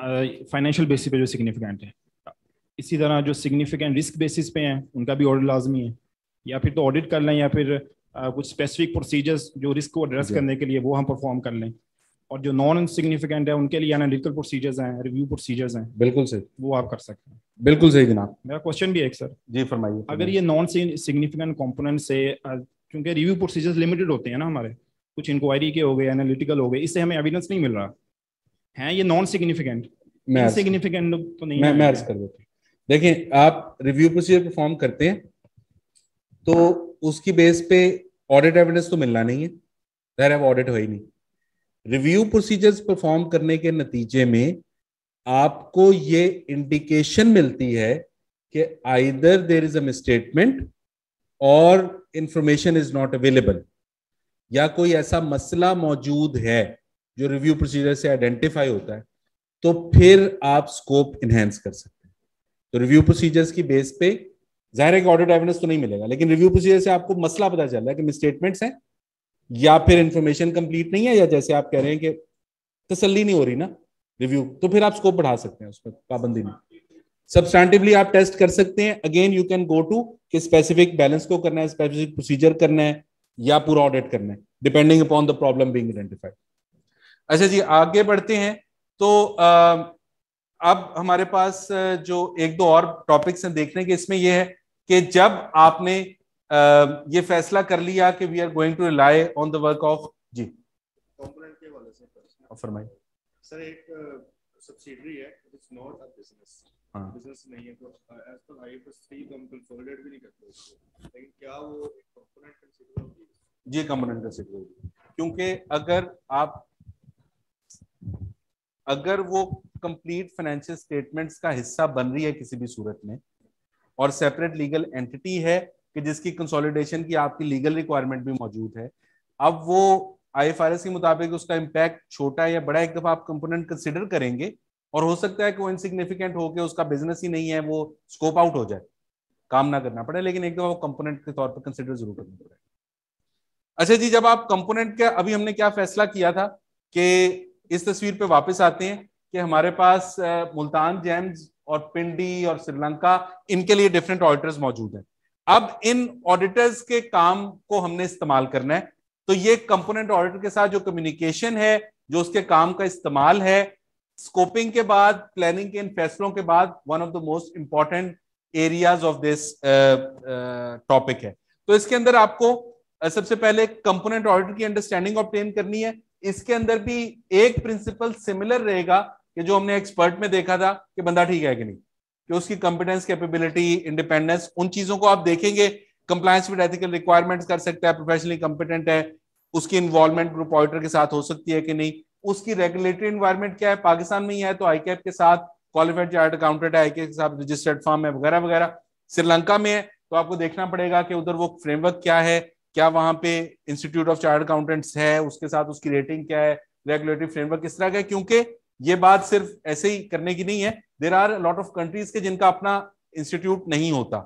फाइनेंशियल बेसिस पे जो सिग्निफिकेंट है इसी तरह जो सिग्निफिकेंट रिस्क बेसिस पे हैं उनका भी ऑडिट लाजमी है या फिर तो ऑडिट कर लें या फिर आ, कुछ स्पेसिफिक प्रोसीजर्स जो रिस्क को एड्रेस करने के लिए वो हम परफॉर्म कर लें और जो नॉन सिग्निफिकेंट है उनके लिए एनालिटिकल प्रोसीजर्स हैं रिव्यू प्रोसीजर्स हैं बिल्कुल सही वो आप कर सकते हैं बिल्कुल सही जनाब मेरा क्वेश्चन भी है एक सर जी फरमाइए अगर ये नॉन सिग्निफिकेंट कॉम्पोनेंट से क्योंकि रिव्यू प्रोसीजर्स लिमिटेड होते हैं ना हमारे कुछ इंक्वायरी के हो गए एनालिटिकल हो गए इससे हमें एविडेंस नहीं मिल रहा हैं ये नॉन सिग्निफिकेंट सिग्निफिकेंट तो नहीं मैं मैं अर्ज कर देता हूँ देखिए आप रिव्यू प्रोसीजर परफॉर्म करते हैं तो उसकी बेस पे ऑडिट एविडेंस तो मिलना नहीं है ज़ाहिर है ऑडिट हो ही नहीं रिव्यू प्रोसीजर्स परफॉर्म करने के नतीजे में आपको ये इंडिकेशन मिलती है कि either there is a misstatement और इंफॉर्मेशन इज नॉट अवेलेबल या कोई ऐसा मसला मौजूद है जो रिव्यू प्रोसीजर से आइडेंटिफाई होता है तो फिर आप स्कोप इनहेंस कर सकते हैं तो रिव्यू प्रोसीजर्स की बेस पे जाहिर है कि ऑडिट एविडेंस तो नहीं मिलेगा लेकिन रिव्यू प्रोसीजर से आपको मसला पता चल रहा है कि मिसस्टेटमेंट्स हैं या फिर इन्फॉर्मेशन कंप्लीट नहीं है या जैसे आप कह रहे हैं कि तसली नहीं हो रही ना रिव्यू तो फिर आप स्कोप बढ़ा सकते हैं उस पर पाबंदी में सब्सटैंटिवली आप टेस्ट कर सकते हैं again you can go to कि स्पेसिफिक बैलेंस को करना है स्पेसिफिक प्रोसीजर करना है या पूरा ऑडिट करना है depending upon the problem being identified अच्छा जी आगे बढ़ते हैं तो अब हमारे पास जो एक दो और टॉपिक्स हैं देखने के इसमें यह है कि जब आपने ये फैसला कर लिया कि we are going to rely on the work of जी कंपोनेंट के हवाले से फरमाइए सर एक सब्सिडरी है नॉट अ बिजनेस बिजनेस नहीं है तो एज पर आईएफएस 3 हम कंसोलिडेट भी नहीं करते लेकिन क्या वो कंपोनेंट कंसीडर होगी जी कंपोनेंट कंसीडर होगी क्योंकि अगर आप अगर वो कंप्लीट फाइनेंशियल स्टेटमेंट्स का हिस्सा बन रही है किसी भी सूरत में और सेपरेट लीगल एंटिटी है कि जिसकी कंसोलिडेशन की आपकी लीगल रिक्वायरमेंट भी मौजूद है अब वो आईएफआरएस के मुताबिक उसका इम्पैक्ट छोटा या बड़ा एक दफा आप कंपोनेंट कंसिडर करेंगे और हो सकता है कि वो इनसिग्निफिकेंट होकर उसका बिजनेस ही नहीं है वो स्कोप आउट हो जाए काम ना करना पड़े लेकिन एक दफा वो कंपोनेंट के तौर पर कंसिडर जरूर करना पड़ेगा अच्छा जी जब आप कंपोनेंट का अभी हमने क्या फैसला किया था कि इस तस्वीर पे वापस आते हैं कि हमारे पास मुल्तान जेम्स और पिंडी और श्रीलंका इनके लिए डिफरेंट ऑडिटर्स मौजूद हैं अब इन ऑडिटर्स के काम को हमने इस्तेमाल करना है तो ये कंपोनेंट ऑडिटर के साथ जो कम्युनिकेशन है जो उसके काम का इस्तेमाल है स्कोपिंग के बाद प्लानिंग के इन फैसलों के बाद one of the most important areas of this topic है तो इसके अंदर आपको सबसे पहले कंपोनेंट ऑडिटर की अंडरस्टैंडिंग ऑप्टेन करनी है इसके अंदर भी एक प्रिंसिपल सिमिलर रहेगा कि जो हमने एक्सपर्ट में देखा था कि बंदा ठीक है कि नहीं कि उसकी कॉम्पिटेंस कैपेबिलिटी इंडिपेंडेंस उन चीजों को आप देखेंगे कंप्लायंस विद एथिकल रिक्वायरमेंट्स कर सकता है प्रोफेशनली कॉम्पिटेंट है उसकी इन्वॉल्वमेंट ग्रुप ऑडिटर के साथ हो सकती है कि नहीं उसकी रेगुलेटरी इन्वायरमेंट क्या है पाकिस्तान में ही है तो आई के साथ क्वालिफाइड चार्ट अकाउंटेंट है आई के साथ रजिस्टर्ड फॉर्म है वगैरह वगैरह श्रीलंका में है तो आपको देखना पड़ेगा कि उधर वो फ्रेमवर्क क्या है क्या वहां पे इंस्टीट्यूट ऑफ चार्ट अकाउंटेंट्स है उसके साथ उसकी रेटिंग क्या है रेगुलेटरी फ्रेमवर्क किस तरह का है क्योंकि ये बात सिर्फ ऐसे ही करने की नहीं है there are lot of countries के जिनका अपना इंस्टीट्यूट नहीं होता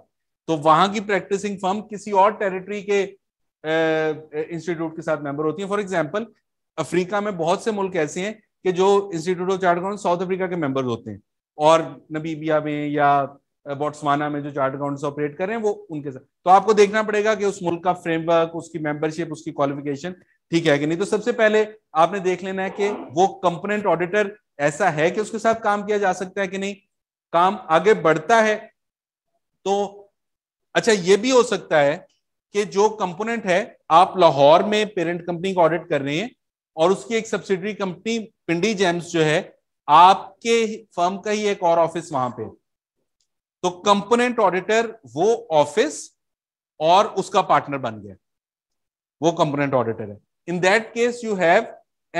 तो वहां की प्रैक्टिसिंग फर्म किसी और टेरिटरी के इंस्टीट्यूट के साथ मेंबर होती है फॉर एग्जाम्पल अफ्रीका में बहुत से मुल्क ऐसे हैं कि जो institute of chart account South Africa के मेंबर होते हैं और नबीबिया में या बोट्सवाना में जो चार्ट अकाउंट ऑपरेट कर रहे हैं वो उनके साथ तो आपको देखना पड़ेगा कि उस मुल्क का फ्रेमवर्क उसकी मेंबरशिप उसकी क्वालिफिकेशन ठीक है कि नहीं तो सबसे पहले आपने देख लेना है कि वो कंपोनेंट ऑडिटर ऐसा है कि उसके साथ काम किया जा सकता है कि नहीं काम आगे बढ़ता है तो अच्छा ये भी हो सकता है कि जो कंपोनेंट है आप लाहौर में पेरेंट कंपनी को ऑडिट कर रहे हैं और उसकी एक सब्सिडरी कंपनी पिंडी जेम्स जो है आपके फर्म का ही एक और ऑफिस वहां पे तो कंपोनेंट ऑडिटर वो ऑफिस और उसका पार्टनर बन गया वो कंपोनेंट ऑडिटर है in that case you have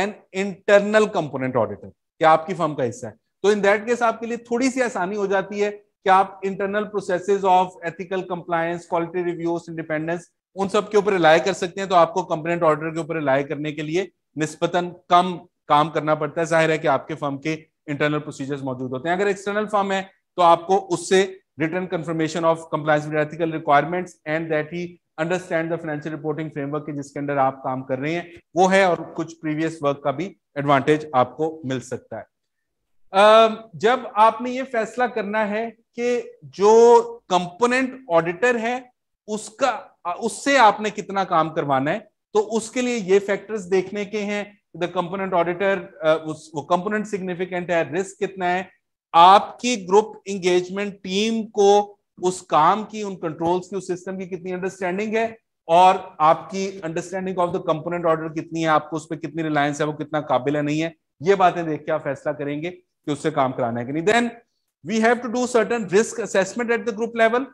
an internal component auditor क्या आपकी फर्म का हिस्सा है तो इन दैट केस आपके लिए थोड़ी सी आसानी हो जाती है कि आप internal processes of ethical compliance quality reviews independence उन सब के ऊपर रिलाय कर सकते हैं तो आपको कंपोनेंट ऑर्डर के ऊपर रिलाय करने के लिए निस्पतन कम काम करना पड़ता है जाहिर है कि आपके फर्म के इंटरनल प्रोसीजर्स मौजूद होते हैं अगर एक्सटर्नल फर्म है तो आपको उससे return confirmation of compliance with ethical requirements and that he understand the financial reporting के जिसके अंदर आप काम कर रहे हैं वो है और कुछ प्रीवियस वर्क का भी एडवांटेज आपको मिल सकता है जब आपने ये फैसला करना है कि जो कंपोनेंट ऑडिटर है उसका उससे आपने कितना काम करवाना है तो उसके लिए ये फैक्टर्स देखने के हैं द कंपोनेंट ऑडिटर वो कंपोनेंट सिग्निफिकेंट है रिस्क कितना है आपकी ग्रुप इंगेजमेंट टीम को उस काम की उन कंट्रोल्स की उस सिस्टम की कितनी अंडरस्टैंडिंग है और आपकी understanding of the component auditor कितनी है आपको उस पर कितनी रिलायंस है वो कितना काबिल है नहीं है ये बातें देख के आप फैसला करेंगे कि उससे काम कराना है कि नहीं then we have to do certain risk assessment at the group level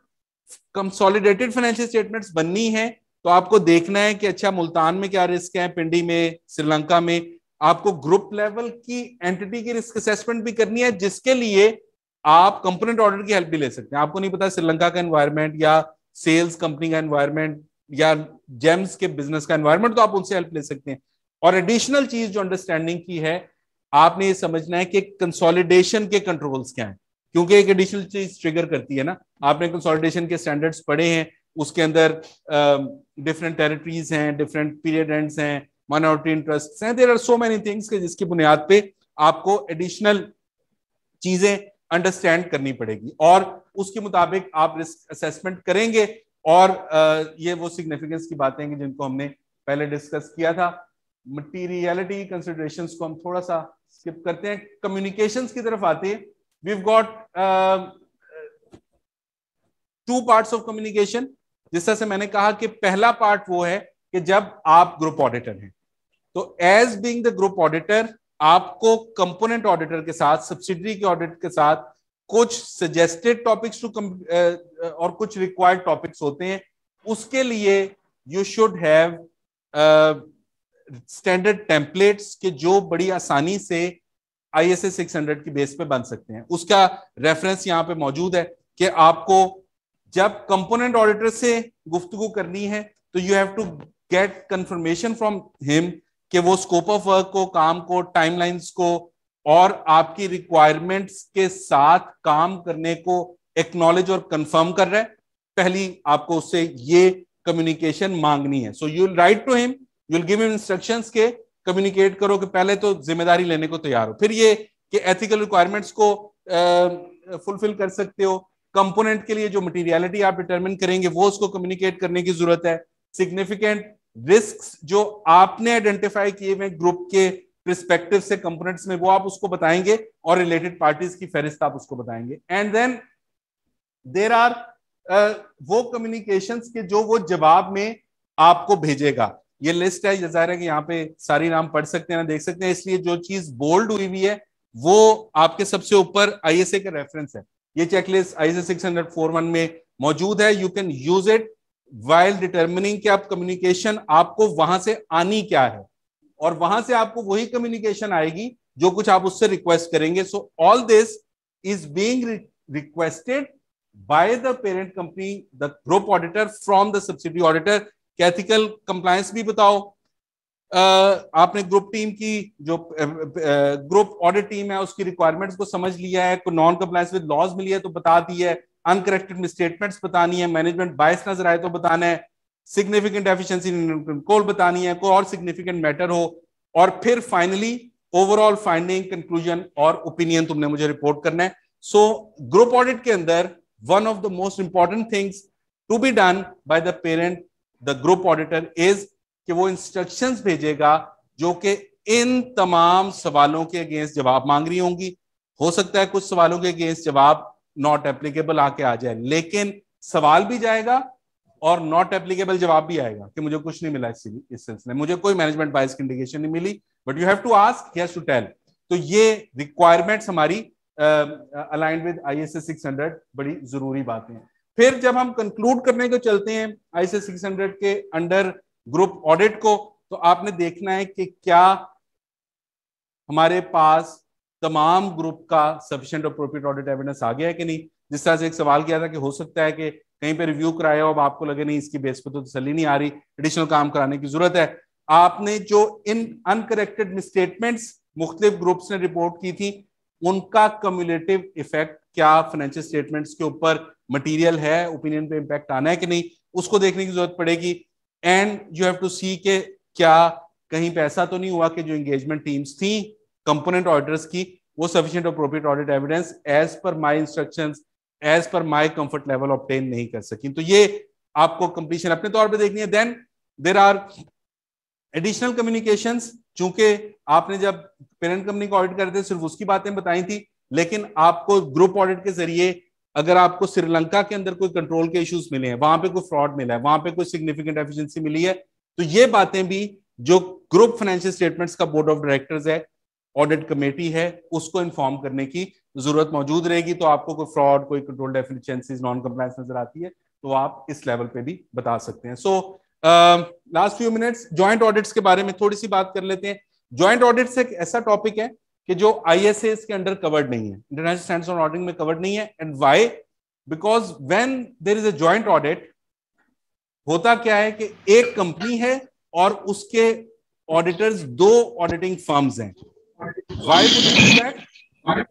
consolidated financial statements बननी है तो आपको देखना है कि अच्छा मुल्तान में क्या रिस्क है पिंडी में श्रीलंका में आपको ग्रुप लेवल की एंटिटी की रिस्क असेसमेंट भी करनी है जिसके लिए आप कंपोनेंट ऑर्डर की हेल्प भी ले सकते हैं आपको नहीं पता श्रीलंका का एनवायरमेंट या सेल्स कंपनी का एनवायरमेंट या जेम्स के बिजनेस का एनवायरमेंट तो आप उनसे हेल्प ले सकते हैं और एडिशनल चीज जो अंडरस्टैंडिंग की है आपने ये समझना है कि कंसोलिडेशन के कंट्रोल्स क्या है क्योंकि एक एडिशनल चीज ट्रिगर करती है ना आपने कंसोलिडेशन के स्टैंडर्ड्स पढ़े हैं उसके अंदर डिफरेंट टेरिटरीज हैं डिफरेंट पीरियड एंड्स हैं माइनॉरिटी इंटरेस्ट हैं there are so many things के जिसकी बुनियाद पे आपको एडिशनल चीजें अंडरस्टैंड करनी पड़ेगी और उसके मुताबिक आप रिस्क असेसमेंट करेंगे और ये वो सिग्निफिकेंस की बातें हैं जिनको हमने पहले डिस्कस किया था मटीरियलिटी कंसिडरेशन को हम थोड़ा सा स्किप करते हैं कम्युनिकेशन की तरफ आते हैं we got two parts of communication जिस तरह से मैंने कहा कि पहला पार्ट वो है कि जब आप ग्रुप ऑडिटर हैं तो as being the group auditor आपको कंपोनेंट ऑडिटर के साथ सब्सिडरी के ऑडिट के साथ कुछ सजेस्टेड टॉपिक्स टू और कुछ रिक्वायर्ड टॉपिक्स होते हैं उसके लिए you should have standard templates के जो बड़ी आसानी से I S S six hundred की बेस पे बन सकते हैं उसका रेफरेंस यहाँ पे मौजूद है कि आपको जब कंपोनेंट ऑडिटर से गुफ्तगु करनी है तो you have to get confirmation from him कि वो स्कोप ऑफ वर्क को काम को टाइमलाइंस को और आपकी रिक्वायरमेंट्स के साथ काम करने को एक्नॉलेज और कंफर्म कर रहा है पहली आपको उससे ये कम्युनिकेशन मांगनी है so you write to him you give him instruction के कम्युनिकेट करो कि पहले तो जिम्मेदारी लेने को तैयार हो फिर ये कि एथिकल रिक्वायरमेंट्स को फुलफिल कर सकते हो कंपोनेंट के लिए जो मटेरियलिटी आप डिटरमिन करेंगे वो उसको कम्युनिकेट करने की जरूरत है सिग्निफिकेंट रिस्क जो आपने आइडेंटिफाई किए हुए ग्रुप के प्रिस्पेक्टिव से कंपोनेंट्स में वो आप उसको बताएंगे और रिलेटेड पार्टीज की फहरिस्त आप उसको बताएंगे एंड देन देर आर वो कम्युनिकेशन के जो वो जवाब में आपको भेजेगा ये लिस्ट है जाहिर है कि यहाँ पे सारी नाम पढ़ सकते हैं ना देख सकते हैं इसलिए जो चीज बोल्ड हुई हुई है वो आपके सबसे ऊपर आई एस ए का रेफरेंस है ये checklist I S A six hundred four one में मौजूद है you can use it while determining कि आप कम्युनिकेशन आपको वहां से आनी क्या है और वहां से आपको वही कम्युनिकेशन आएगी जो कुछ आप उससे रिक्वेस्ट करेंगे so all this is being requested by the parent company the group auditor from the subsidy auditor ethical compliance भी बताओ Uh, आपने ग्रुप टीम की जो ग्रुप ऑडिट टीम है उसकी रिक्वायरमेंट्स को समझ लिया है नॉन कंप्लायंस विद लॉज मिली है तो बता दी है अनकरेक्टेड स्टेटमेंट्स बतानी है मैनेजमेंट बायस नजर आए तो बताना है सिग्निफिकेंट एफिशिएंसी कंट्रोल बतानी है कोई और सिग्निफिकेंट मैटर हो और फिर फाइनली ओवरऑल फाइंडिंग कंक्लूजन और ओपिनियन तुमने मुझे रिपोर्ट करना है सो ग्रुप ऑडिट के अंदर one of the most important things to be done by the parent the group auditor is कि वो इंस्ट्रक्शन भेजेगा जो कि इन तमाम सवालों के अगेंस्ट जवाब मांग रही होंगी हो सकता है कुछ सवालों के अगेंस्ट जवाब नॉट एप्लीकेबल आके आ जाए लेकिन सवाल भी जाएगा और नॉट एप्लीकेबल जवाब भी आएगा कि मुझे कुछ नहीं मिला इस इस में मुझे कोई मैनेजमेंट बायस की इंडिकेशन नहीं मिली but you have to ask yes to tell तो ये रिक्वायरमेंट्स हमारी aligned with I S S बड़ी जरूरी बातें हैं फिर जब हम कंक्लूड करने को चलते हैं आई एस के अंडर ग्रुप ऑडिट को तो आपने देखना है कि क्या हमारे पास तमाम ग्रुप का सफिशियंट अप्रोप्रिएट ऑडिट एविडेंस आ गया है कि नहीं जिस तरह से एक सवाल किया था कि हो सकता है कि कहीं पे रिव्यू कराया हो अब आपको लगे नहीं इसकी बेस पर तो तसली नहीं आ रही एडिशनल काम कराने की जरूरत है आपने जो इन अनकरेक्टेड स्टेटमेंट्स मुख्तलिफ ग्रुप्स ने रिपोर्ट की थी उनका कम्युलेटिव इफेक्ट क्या फाइनेंशियल स्टेटमेंट्स के ऊपर मटेरियल है ओपिनियन पे इम्पैक्ट आना है कि नहीं उसको देखने की जरूरत पड़ेगी and you have to see के क्या कहीं पैसा तो नहीं हुआ कि जो एंगेजमेंट टीम्स थी कंपोनेंट ऑडिटर्स की वो sufficient appropriate audit evidence as per my instruction as per my comfort level obtain नहीं कर सकी तो ये आपको कंप्लीशन अपने तौर पर देखनी है then there are additional communication चूंकि आपने जब पेरेंट कंपनी को ऑडिट करते सिर्फ उसकी बातें बताई थी लेकिन आपको ग्रुप ऑडिट के जरिए अगर आपको श्रीलंका के अंदर कोई कंट्रोल के इश्यूज मिले हैं वहां पे कोई फ्रॉड मिला है वहां पे कोई सिग्निफिकेंट एफिशिएंसी मिली है तो ये बातें भी जो ग्रुप फाइनेंशियल स्टेटमेंट्स का बोर्ड ऑफ डायरेक्टर्स है ऑडिट कमेटी है उसको इन्फॉर्म करने की जरूरत मौजूद रहेगी तो आपको कोई फ्रॉड कोई कंट्रोल डेफिनेशंसीज नॉन कंप्लायंस नजर आती है तो आप इस लेवल पे भी बता सकते हैं so last few minutes joint audits के बारे में थोड़ी सी बात कर लेते हैं ज्वाइंट ऑडिट्स एक ऐसा टॉपिक है कि जो आई एस एस के अंडर कवर्ड नहीं है इंटरनेशनल स्टैंडर्ड्स ऑन ऑडिटिंग में कवर्ड नहीं है and why because when there is a joint audit होता क्या है कि एक कंपनी है और उसके ऑडिटर्स दो ऑडिटिंग फर्म्स हैं why would you do that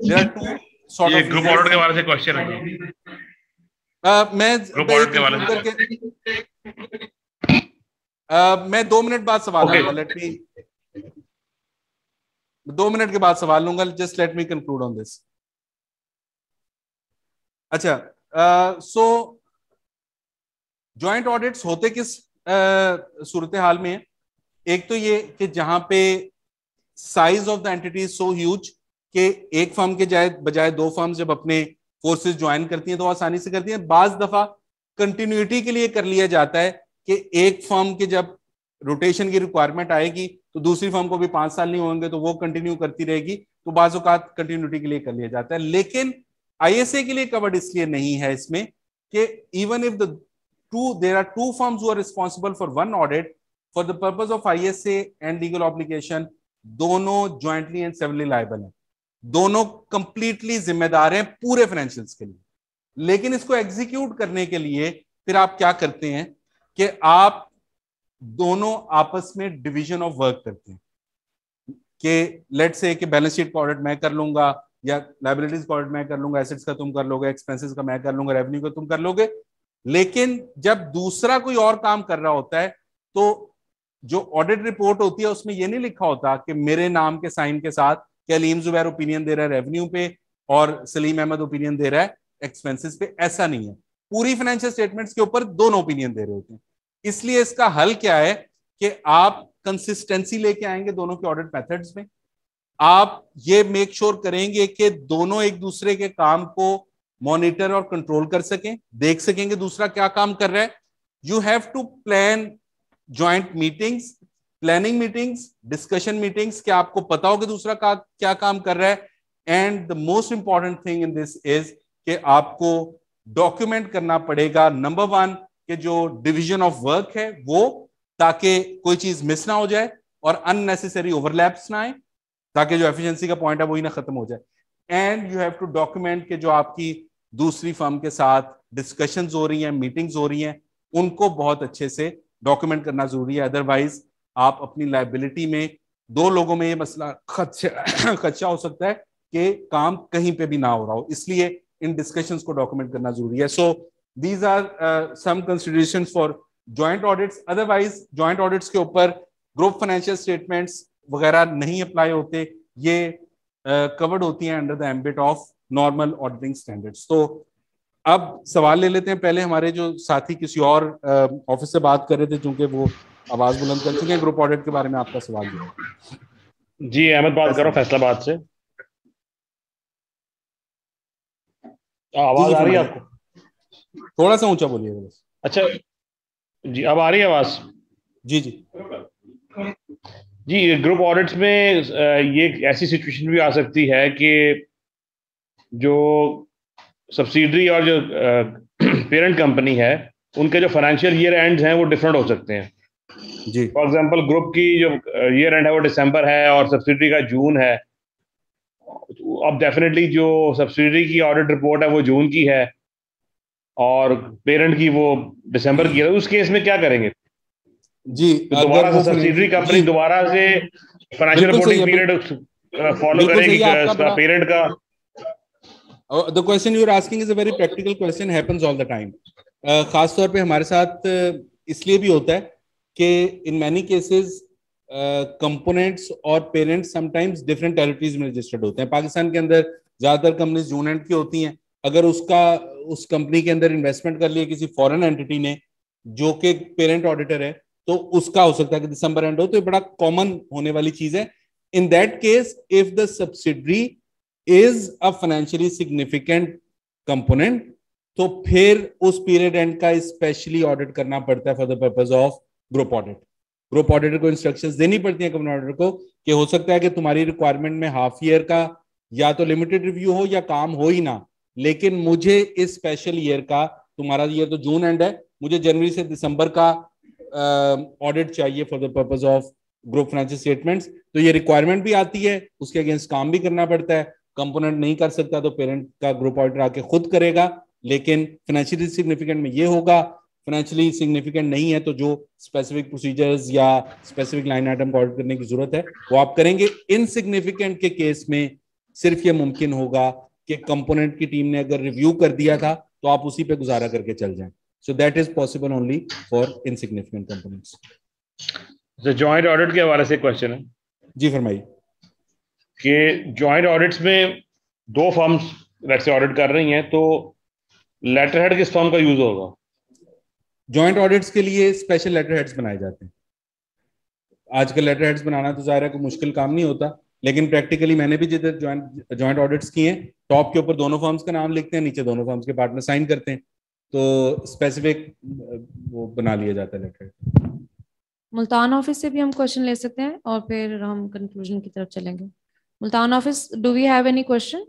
there are two sort ये ग्रुप ऑर्डर uh, के बारे से क्वेश्चन है मैं ग्रुप ऑर्डर के बारे से मैं दो मिनट बाद सवाल okay. लेट मी दो मिनट के बाद सवाल लूंगा just let me conclude on this अच्छा सो ज्वाइंट ऑडिट्स होते किस uh, सूरत हाल में है एक तो ये कि जहां पे size of the entity is so huge के एक फर्म के जाए बजाय दो फर्म जब अपने फोर्सेज ज्वाइन करती हैं तो आसानी से करती हैं बाज दफा कंटिन्यूटी के लिए कर लिया जाता है कि एक फर्म के जब रोटेशन की रिक्वायरमेंट आएगी तो दूसरी फर्म को भी पांच साल नहीं होंगे तो वो कंटिन्यू करती रहेगी तो बाजात कंटिन्यूटी के लिए कर लिया जाता है लेकिन आईएसए के लिए कवर्ड इसलिए नहीं है इसमें कि even if the two there are two firms who are responsible for one audit for the purpose of ISA and legal application दोनों ज्वाइंटली एंड सेवनली लाइबल है दोनों कंप्लीटली जिम्मेदार हैं पूरे फाइनेंशियल्स के लिए लेकिन इसको एग्जीक्यूट करने के लिए फिर आप क्या करते हैं कि आप दोनों आपस में डिवीजन ऑफ वर्क करते हैं कि लेट से कि बैलेंस शीट का ऑडिट मैं कर लूंगा या लाइबिलिटीज का ऑडिट मैं कर लूंगा एसेट्स का तुम कर लोगे एक्सपेंसेस का मैं कर लूंगा रेवेन्यू का तुम कर लोगे लेकिन जब दूसरा कोई और काम कर रहा होता है तो जो ऑडिट रिपोर्ट होती है उसमें यह नहीं लिखा होता कि मेरे नाम के साइन के साथ अलीम जुबैर ओपिनियन दे रहा है रेवेन्यू पे और सलीम अहमद ओपिनियन दे रहा है एक्सपेंसिस पे ऐसा नहीं है पूरी फाइनेंशियल स्टेटमेंट्स के ऊपर दोनों ओपिनियन दे रहे होते हैं इसलिए इसका हल क्या है कि आप कंसिस्टेंसी लेके आएंगे दोनों के ऑडिट मेथड्स में आप ये मेक श्योर sure करेंगे कि दोनों एक दूसरे के काम को मॉनिटर और कंट्रोल कर सकें देख सकेंगे दूसरा क्या काम कर रहा है you have to plan joint meetings planning meetings discussion meetings क्या आपको पता हो कि दूसरा का, क्या काम कर रहा है and the most important thing in this is कि आपको डॉक्यूमेंट करना पड़ेगा नंबर वन के जो डिवीजन ऑफ वर्क है वो ताकि कोई चीज मिस ना हो जाए और अननेसेसरी ओवरलैप्स ना आए ताकि जो एफिशिएंसी का पॉइंट है वही ना खत्म हो जाए and you have to document के जो आपकी दूसरी फर्म के साथ डिस्कशंस हो रही हैं मीटिंग्स हो रही हैं उनको बहुत अच्छे से डॉक्यूमेंट करना जरूरी है अदरवाइज आप अपनी लाइबिलिटी में दो लोगों में ये मसला खदशा हो सकता है कि काम कहीं पे भी ना हो रहा हो इसलिए इन डिस्कशंस को डॉक्यूमेंट करना जरूरी है so these are some consideration for joint audits otherwise joint audits के ऊपर ग्रुप फाइनेंशियल स्टेटमेंट्स वगैरह नहीं अप्लाई होते ये कवर्ड uh, होती हैं under the ambit of normal auditing standards तो अब सवाल ले लेते हैं पहले हमारे जो साथी किसी और ऑफिस से बात कर रहे थे चूंकि वो आवाज बुलंद कर चुके हैं ग्रुप ऑडिट के बारे में आपका सवाल जो जी अहमद बात करो फैसलाबाद से आवाज आ रही है आपको थोड़ा सा ऊंचा बोलिएगा बस अच्छा जी अब आ रही है आवाज जी जी जी ग्रुप ऑडिट्स में ये ऐसी सिचुएशन भी आ सकती है कि जो सब्सिडरी और जो पेरेंट uh, कंपनी है उनके जो फाइनेंशियल ईयर एंड हैं वो डिफरेंट हो सकते हैं जी फॉर एग्जांपल ग्रुप की जो ईयर uh, एंड है वो दिसंबर है और सब्सिडरी का जून है अब डेफिनेटली जो सब्सिडरी की ऑडिट रिपोर्ट है वो जून की है और पेरेंट की वो दिसंबर की है उस केस में क्या करेंगे जी तो दोबारा से सब्सिडरी कंपनी दोबारा से फाइनेंशियल रिपोर्टिंग पीरियड फॉलो करेगी पेरेंट का the uh, question question you are asking is a very practical question happens all the time uh, खास तौर पे हमारे साथ uh, इसलिए भी होता है कि इन मैनी केसेस कंपोनेंट्स और पेरेंट्स समटाइम्स डिफरेंट टेरिटरीज में रजिस्टर्ड होते हैं पाकिस्तान के अंदर ज्यादातर कंपनीज यूनेंट की होती हैं अगर उसका उस कंपनी के अंदर इन्वेस्टमेंट कर लिए किसी फॉरेन एंटिटी ने जो कि पेरेंट ऑडिटर है तो उसका हो सकता है कि दिसंबर एंड हो तो ये बड़ा कॉमन होने वाली चीज है in that case if the subsidiary is a financially significant component तो फिर उस पीरियड एंड का स्पेशली ऑडिट करना पड़ता है for the purpose of group audit group auditor को इंस्ट्रक्शन देनी पड़ती है कंपनी ऑडिटर को कि हो सकता है कि तुम्हारी रिक्वायरमेंट में हाफ ईयर का या तो लिमिटेड रिव्यू हो या काम हो ही ना लेकिन मुझे इस स्पेशल ईयर का तुम्हारा ईयर तो जून एंड है मुझे जनवरी से दिसंबर का ऑडिट चाहिए for the purpose of group financial statements तो ये रिक्वायरमेंट भी आती है उसके अगेंस्ट काम भी करना पड़ता है कंपोनेंट नहीं कर सकता तो पेरेंट का ग्रुप ऑर्डर आके खुद करेगा लेकिन फाइनेंशियली सिग्निफिकेंट में ये होगा फाइनेंशियली सिग्निफिकेंट नहीं है तो जो स्पेसिफिक प्रोसीजर्स या स्पेसिफिक लाइन आइटम को ऑर्डर करने की जरूरत है वो आप करेंगे इनसिग्निफिकेंट के केस में सिर्फ ये मुमकिन होगा कि कंपोनेंट की टीम ने अगर रिव्यू कर दिया था तो आप उसी पे गुजारा करके चल जाएं so that is possible only for insignificant components joint audit के हवाले से क्वेश्चन है जी फरमाइए कि जॉइंट ऑडिट्स में दो फर्म्स वैसे ऑडिट कर रही हैं तो लेटर हेड किस फर्म का यूज होगा जॉइंट ऑडिट्स के लिए स्पेशल लेटर हेड्स बनाए जाते हैं आजकल लेटर हेड्स बनाना तो ज़ाहिर है कोई मुश्किल काम नहीं होता लेकिन प्रैक्टिकली मैंने भी जिधर ज्वाइंट ज्वाइंट ऑडिट्स किए हैं टॉप के ऊपर दोनों फॉर्म्स का नाम लिखते हैं नीचे दोनों फॉर्म्स के पार्टनर साइन करते हैं तो स्पेसिफिक वो बना लिया जाता है लेटर हेड मुल्तान ऑफिस से भी हम क्वेश्चन ले सकते हैं और फिर हम कंक्लूजन की तरफ चलेंगे Multan office, do we have any question?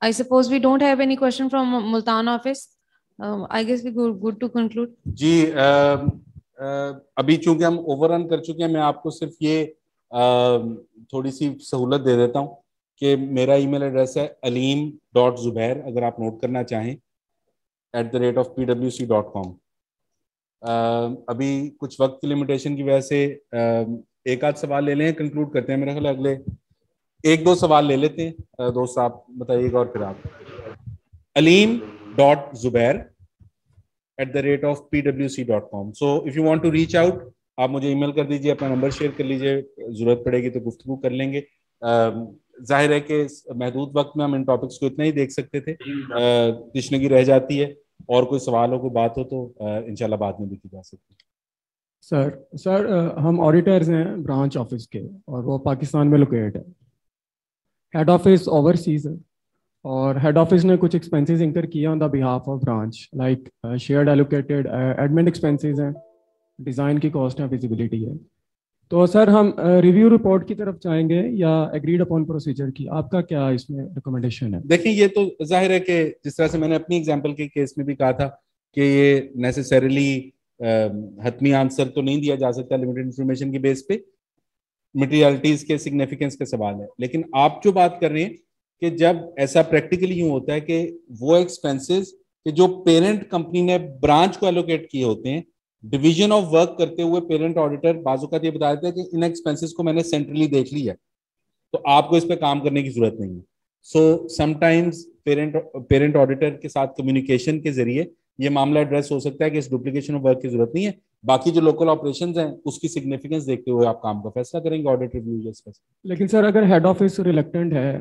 I suppose we don't have any question from Multan office. Um, I guess we go good to conclude. Ji uh, uh, अभी चूंकि हम ओवररन कर चुके हैं मैं आपको सिर्फ ये uh, थोड़ी सी सहूलत दे देता हूँ कि मेरा ईमेल एड्रेस है अलीम डॉट जुबैर अगर आप नोट करना चाहें at the rate of P W C dot com अभी कुछ वक्त की लिमिटेशन की वजह से एक आध सवाल ले लें कंक्लूड करते हैं मेरा ख्याल अगले एक दो सवाल ले लेते हैं दोस्त आप बताइएगा और फिर आप Aleem dot Zubair at the rate of P W C dot com so if you want to reach out आप मुझे ईमेल कर दीजिए अपना नंबर शेयर कर लीजिए जरूरत पड़ेगी तो गुफ्तु कर लेंगे जाहिर है कि महदूद वक्त में हम इन टॉपिक्स को इतना ही देख सकते थे तिश्नगी रह जाती है और कोई सवाल हो कोई बात हो तो इनशाला बाद में भी की जा सकती है सर सर हम ऑडिटर्स हैं ब्रांच ऑफिस के और वो पाकिस्तान में लोकेट है हेड ऑफिस ओवरसीज है और हेड ऑफिस ने कुछ एक्सपेंसेस इंकर किया on the behalf of branch like shared allocated admin expenses हैं डिज़ाइन की कॉस्ट है विजिबिलिटी है तो सर हम रिव्यू रिपोर्ट की तरफ जाएंगे या एग्रीड अपॉन प्रोसीजर की आपका क्या इसमें रिकमेंडेशन है देखिए ये तो जाहिर है कि जिस तरह से मैंने अपनी एग्जांपल के केस में भी कहा था कि ये नेसेसरली हतमी आंसर तो नहीं दिया जा सकता लिमिटेड इंफॉर्मेशन की बेस पे मटेरियलिटीज के सिग्निफिकेंस के सवाल है लेकिन आप जो बात कर रहे हैं कि जब ऐसा प्रैक्टिकली यूं होता है कि वो एक्सपेंसेस कि जो पेरेंट कंपनी ने ब्रांच को एलोकेट किए होते हैं डिवीजन ऑफ वर्क करते हुए पेरेंट ऑडिटर बाजूकात ये बता देते हैं कि इन एक्सपेंसेस को मैंने सेंट्रली देख लिया तो आपको इस पर काम करने की जरूरत नहीं है so sometimes parent parent auditor के साथ कम्युनिकेशन के जरिए ये मामला एड्रेस हो सकता है कि इस डुप्लीकेशन ऑफ वर्क की जरूरत नहीं है बाकी जो लोकल ऑपरेशन हैं उसकी सिग्निफिकेंस देखते हुए आप काम का फैसला करेंगे ऑडिट रिव्यू लेकिन सर अगर हेड ऑफिस रिलेक्टेंट है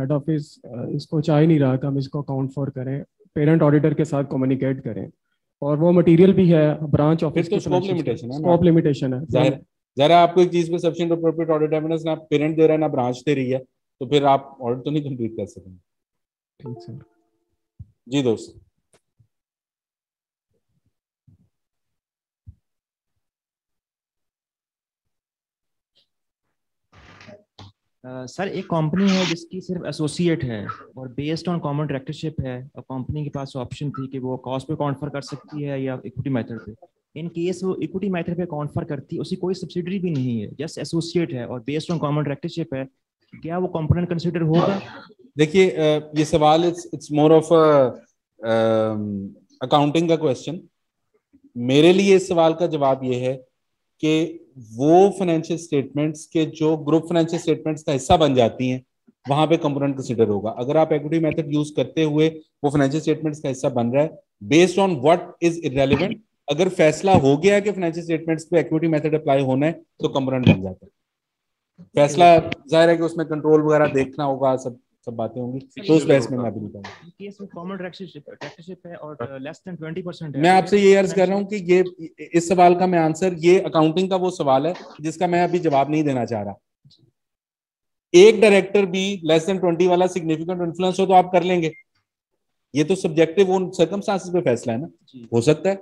हेड ऑफिस इसको चाह नहीं रहा कि हम इसको अकाउंट फॉर करें पेरेंट ऑडिटर के साथ कम्युनिकेट करें और वो मटेरियल भी है ब्रांच ऑफिस तो स्कोप लिमिटेशन है स्कोप लिमिटेशन है जाहिर जरा आपको एक चीज पे सब्सिडेंट अप्रोप्रिएट ऑडिट एविडेंस ना पेरेंट दे रहा है ना ब्रांच दे रही है तो फिर आप ऑडिट तो नहीं कंप्लीट कर सकेंगे ठीक सर जी दोस्त सर एक कंपनी है जिसकी सिर्फ एसोसिएट है और बेस्ड ऑन कॉमन डायरेक्टरशिप है और कंपनी के पास ऑप्शन थी कि वो कॉस्ट पे कॉन्फर कर सकती है या इक्विटी मेथड पे इन केस वो इक्विटी मेथड पे कॉन्फर करती है उसी कोई सब्सिडरी भी नहीं है जस्ट एसोसिएट है और बेस्ड ऑन कॉमन डायरेक्टरशिप है क्या वो कंपोनेंट कंसिडर होगा देखिए ये सवाल it's it's more of accounting का क्वेश्चन मेरे लिए इस सवाल का जवाब ये है कि वो फाइनेंशियल स्टेटमेंट्स के जो ग्रुप फाइनेंशियल स्टेटमेंट्स का हिस्सा बन जाती हैं वहां पे कंपोनेंट कंसिडर होगा अगर आप एक्विटी मेथड यूज करते हुए वो फाइनेंशियल स्टेटमेंट्स का हिस्सा बन रहा है based on what is irrelevant अगर फैसला हो गया कि फाइनेंशियल स्टेटमेंट्स पे इक्विटी मेथड अप्लाई होना है तो कंपोनेंट बन जाता है फैसला जाहिर है कि उसमें कंट्रोल वगैरह देखना होगा सब सब बातें होंगी तो उस बहस में मैं भी नहीं कहूँगा केस में कॉमन डायरेक्टरशिप है और लेस देन 20% मैं आपसे ये अर्ज कर रहा हूँ कि ये इस सवाल का मैं आंसर ये अकाउंटिंग का वो सवाल है जिसका मैं अभी जवाब नहीं देना चाह रहा एक डायरेक्टर भी लेस देन 20 वाला सिग्निफिकेंट इन्फ्लुएंस हो तो आप कर लेंगे ये तो सब्जेक्टिव उन सर्कमस्टांसेस पे फैसला है ना हो सकता है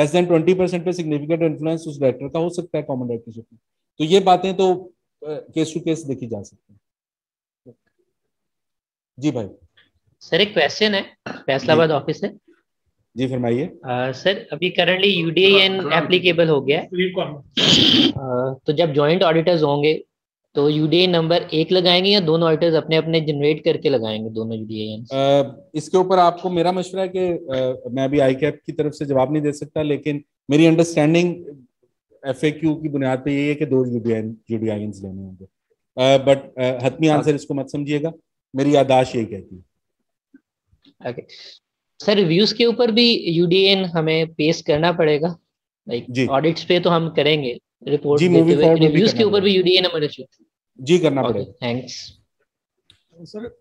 लेस देन 20 परसेंट पे सिग्निफिकेंट इन्फ्लुएंस उस डायरेक्टर का हो सकता है कॉमन डायरेक्टरशिप में तो ये बातें तो केस टू केस देखी जा सकती है जी भाई सर एक क्वेश्चन है फैसलाबाद ऑफिस से जी फरमाइए सर अभी करंटली यूडीएन एप्लीकेबल हो गया है तो जब जॉइंट ऑडिटर्स होंगे तो यूडीए नंबर एक लगाएंगे या दोनों ऑडिटर्स अपने अपने जनरेट करके लगाएंगे दोनों यूडीएन इसके ऊपर आपको मेरा मशवरा है कि मैं अभी आई कैप की तरफ से जवाब नहीं दे सकता लेकिन मेरी अंडरस्टैंडिंग एफ की बुनियाद पर यही है कि दो यूडीएन यूडीआई लेने होंगे बट हतमी आंसर इसको मत समझिएगा मेरी यादाश यही कहती है okay. सर रिव्यूज के ऊपर भी यूडीएन हमें पेश करना पड़ेगा लाइक ऑडिट्स पे तो हम करेंगे रिपोर्ट जी, मूवी रिव्यूज के ऊपर भी यूडीएन हमारे जी करना okay, पड़ेगा thanks sir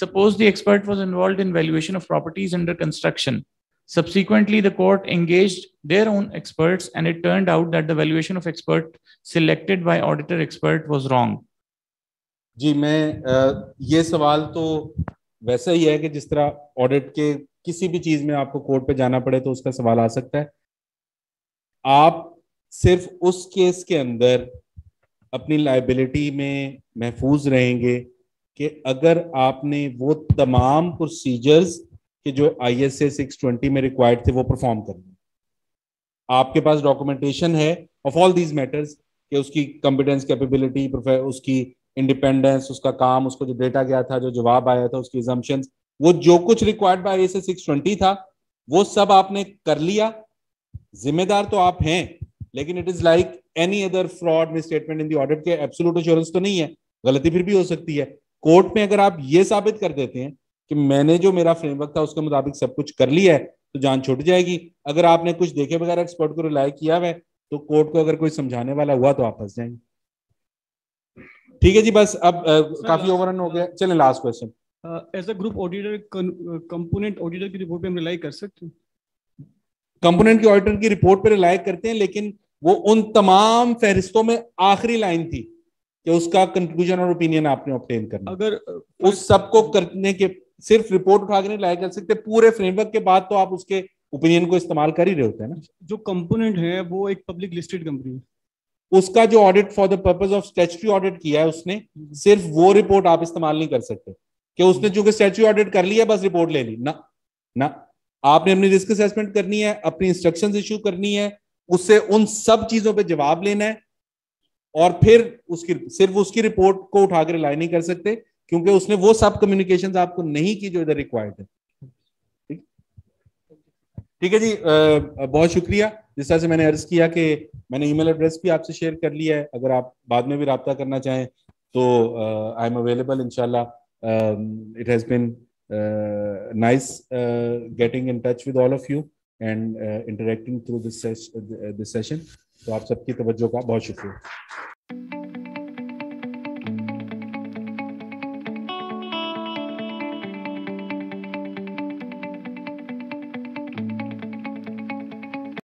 Suppose the expert was involved in valuation of properties under construction. Subsequently, the court engaged their own experts, and it turned out that the valuation of expert selected by auditor expert was wrong. जी मैं ये सवाल तो वैसे ही है कि जिस तरह ऑडिट के किसी भी चीज में आपको कोर्ट पे जाना पड़े तो उसका सवाल आ सकता है आप सिर्फ उस केस के अंदर अपनी लायबिलिटी में महफूज रहेंगे कि अगर आपने वो तमाम प्रोसीजर्स के जो I S S six twenty में रिक्वायर्ड थे वो परफॉर्म कर लिया आपके पास डॉक्यूमेंटेशन है ऑफ ऑल दीज मैटर्स कि उसकी कॉम्पिटेंस कैपेबिलिटी उसकी इंडिपेंडेंस उसका काम उसको जो डेटा गया था जो जवाब आया था उसकी एग्जाम्शन वो जो कुछ required by I six twenty था वो सब आपने कर लिया जिम्मेदार तो आप हैं लेकिन it is like any other fraud statement in the audit के एब्सोल्यूट एश्योरेंस तो नहीं है गलती फिर भी हो सकती है कोर्ट में अगर आप ये साबित कर देते हैं कि मैंने जो मेरा फ्रेमवर्क था उसके मुताबिक सब कुछ कर लिया है तो जान छुट जाएगी अगर आपने कुछ देखे बगैर एक्सपर्ट को रिलाय किया हुआ तो कोर्ट को अगर कोई समझाने वाला हुआ तो आप फंस जाएंगे ठीक है जी बस अब आ, काफी ओवर हो गया चले last question as a group auditor component auditor की रिपोर्ट पे हम रिलाय कर सकते हैं कंपोनेंट की ऑडिटर की रिपोर्ट पे रिलाय करते हैं लेकिन वो उन तमाम फहरिस्तों में आखिरी लाइन थी कि उसका कंक्लूजन और ओपिनियन आपने ऑप्टेन करना अगर उस सबको करने के सिर्फ रिपोर्ट उठा के नहीं लाया जा सकते पूरे फ्रेमवर्क के बाद तो आप उसके ओपिनियन को इस्तेमाल कर ही रहे होते हैं ना जो कंपोनेंट है वो एक पब्लिक लिस्टेड कंपनी है उसका जो audit for the purpose of statutory audit किया है उसने हम्म। सिर्फ वो रिपोर्ट आप इस्तेमाल नहीं कर सकते कि उसने चूंकि स्टेचुरी ऑडिट कर लिया बस रिपोर्ट ले ली ना ना आपने अपनी रिस्क असेसमेंट करनी है अपनी इंस्ट्रक्शन इशू करनी है उससे उन सब चीजों पे जवाब लेना है और फिर उसकी सिर्फ उसकी रिपोर्ट को उठाकर रिलाई नहीं कर सकते क्योंकि उसने वो सब कम्युनिकेशन आपको नहीं की जो इधर रिक्वायर्ड है ठीक है जी बहुत शुक्रिया जिस तरह से मैंने अर्ज किया कि मैंने ईमेल एड्रेस भी आपसे शेयर कर लिया है अगर आप बाद में भी रब्ता करना चाहें तो आई एम अवेलेबल इनशाला it has been nice getting in touch with all of you and interacting through this session तो आप सबकी तवज्जो का बहुत शुक्रिया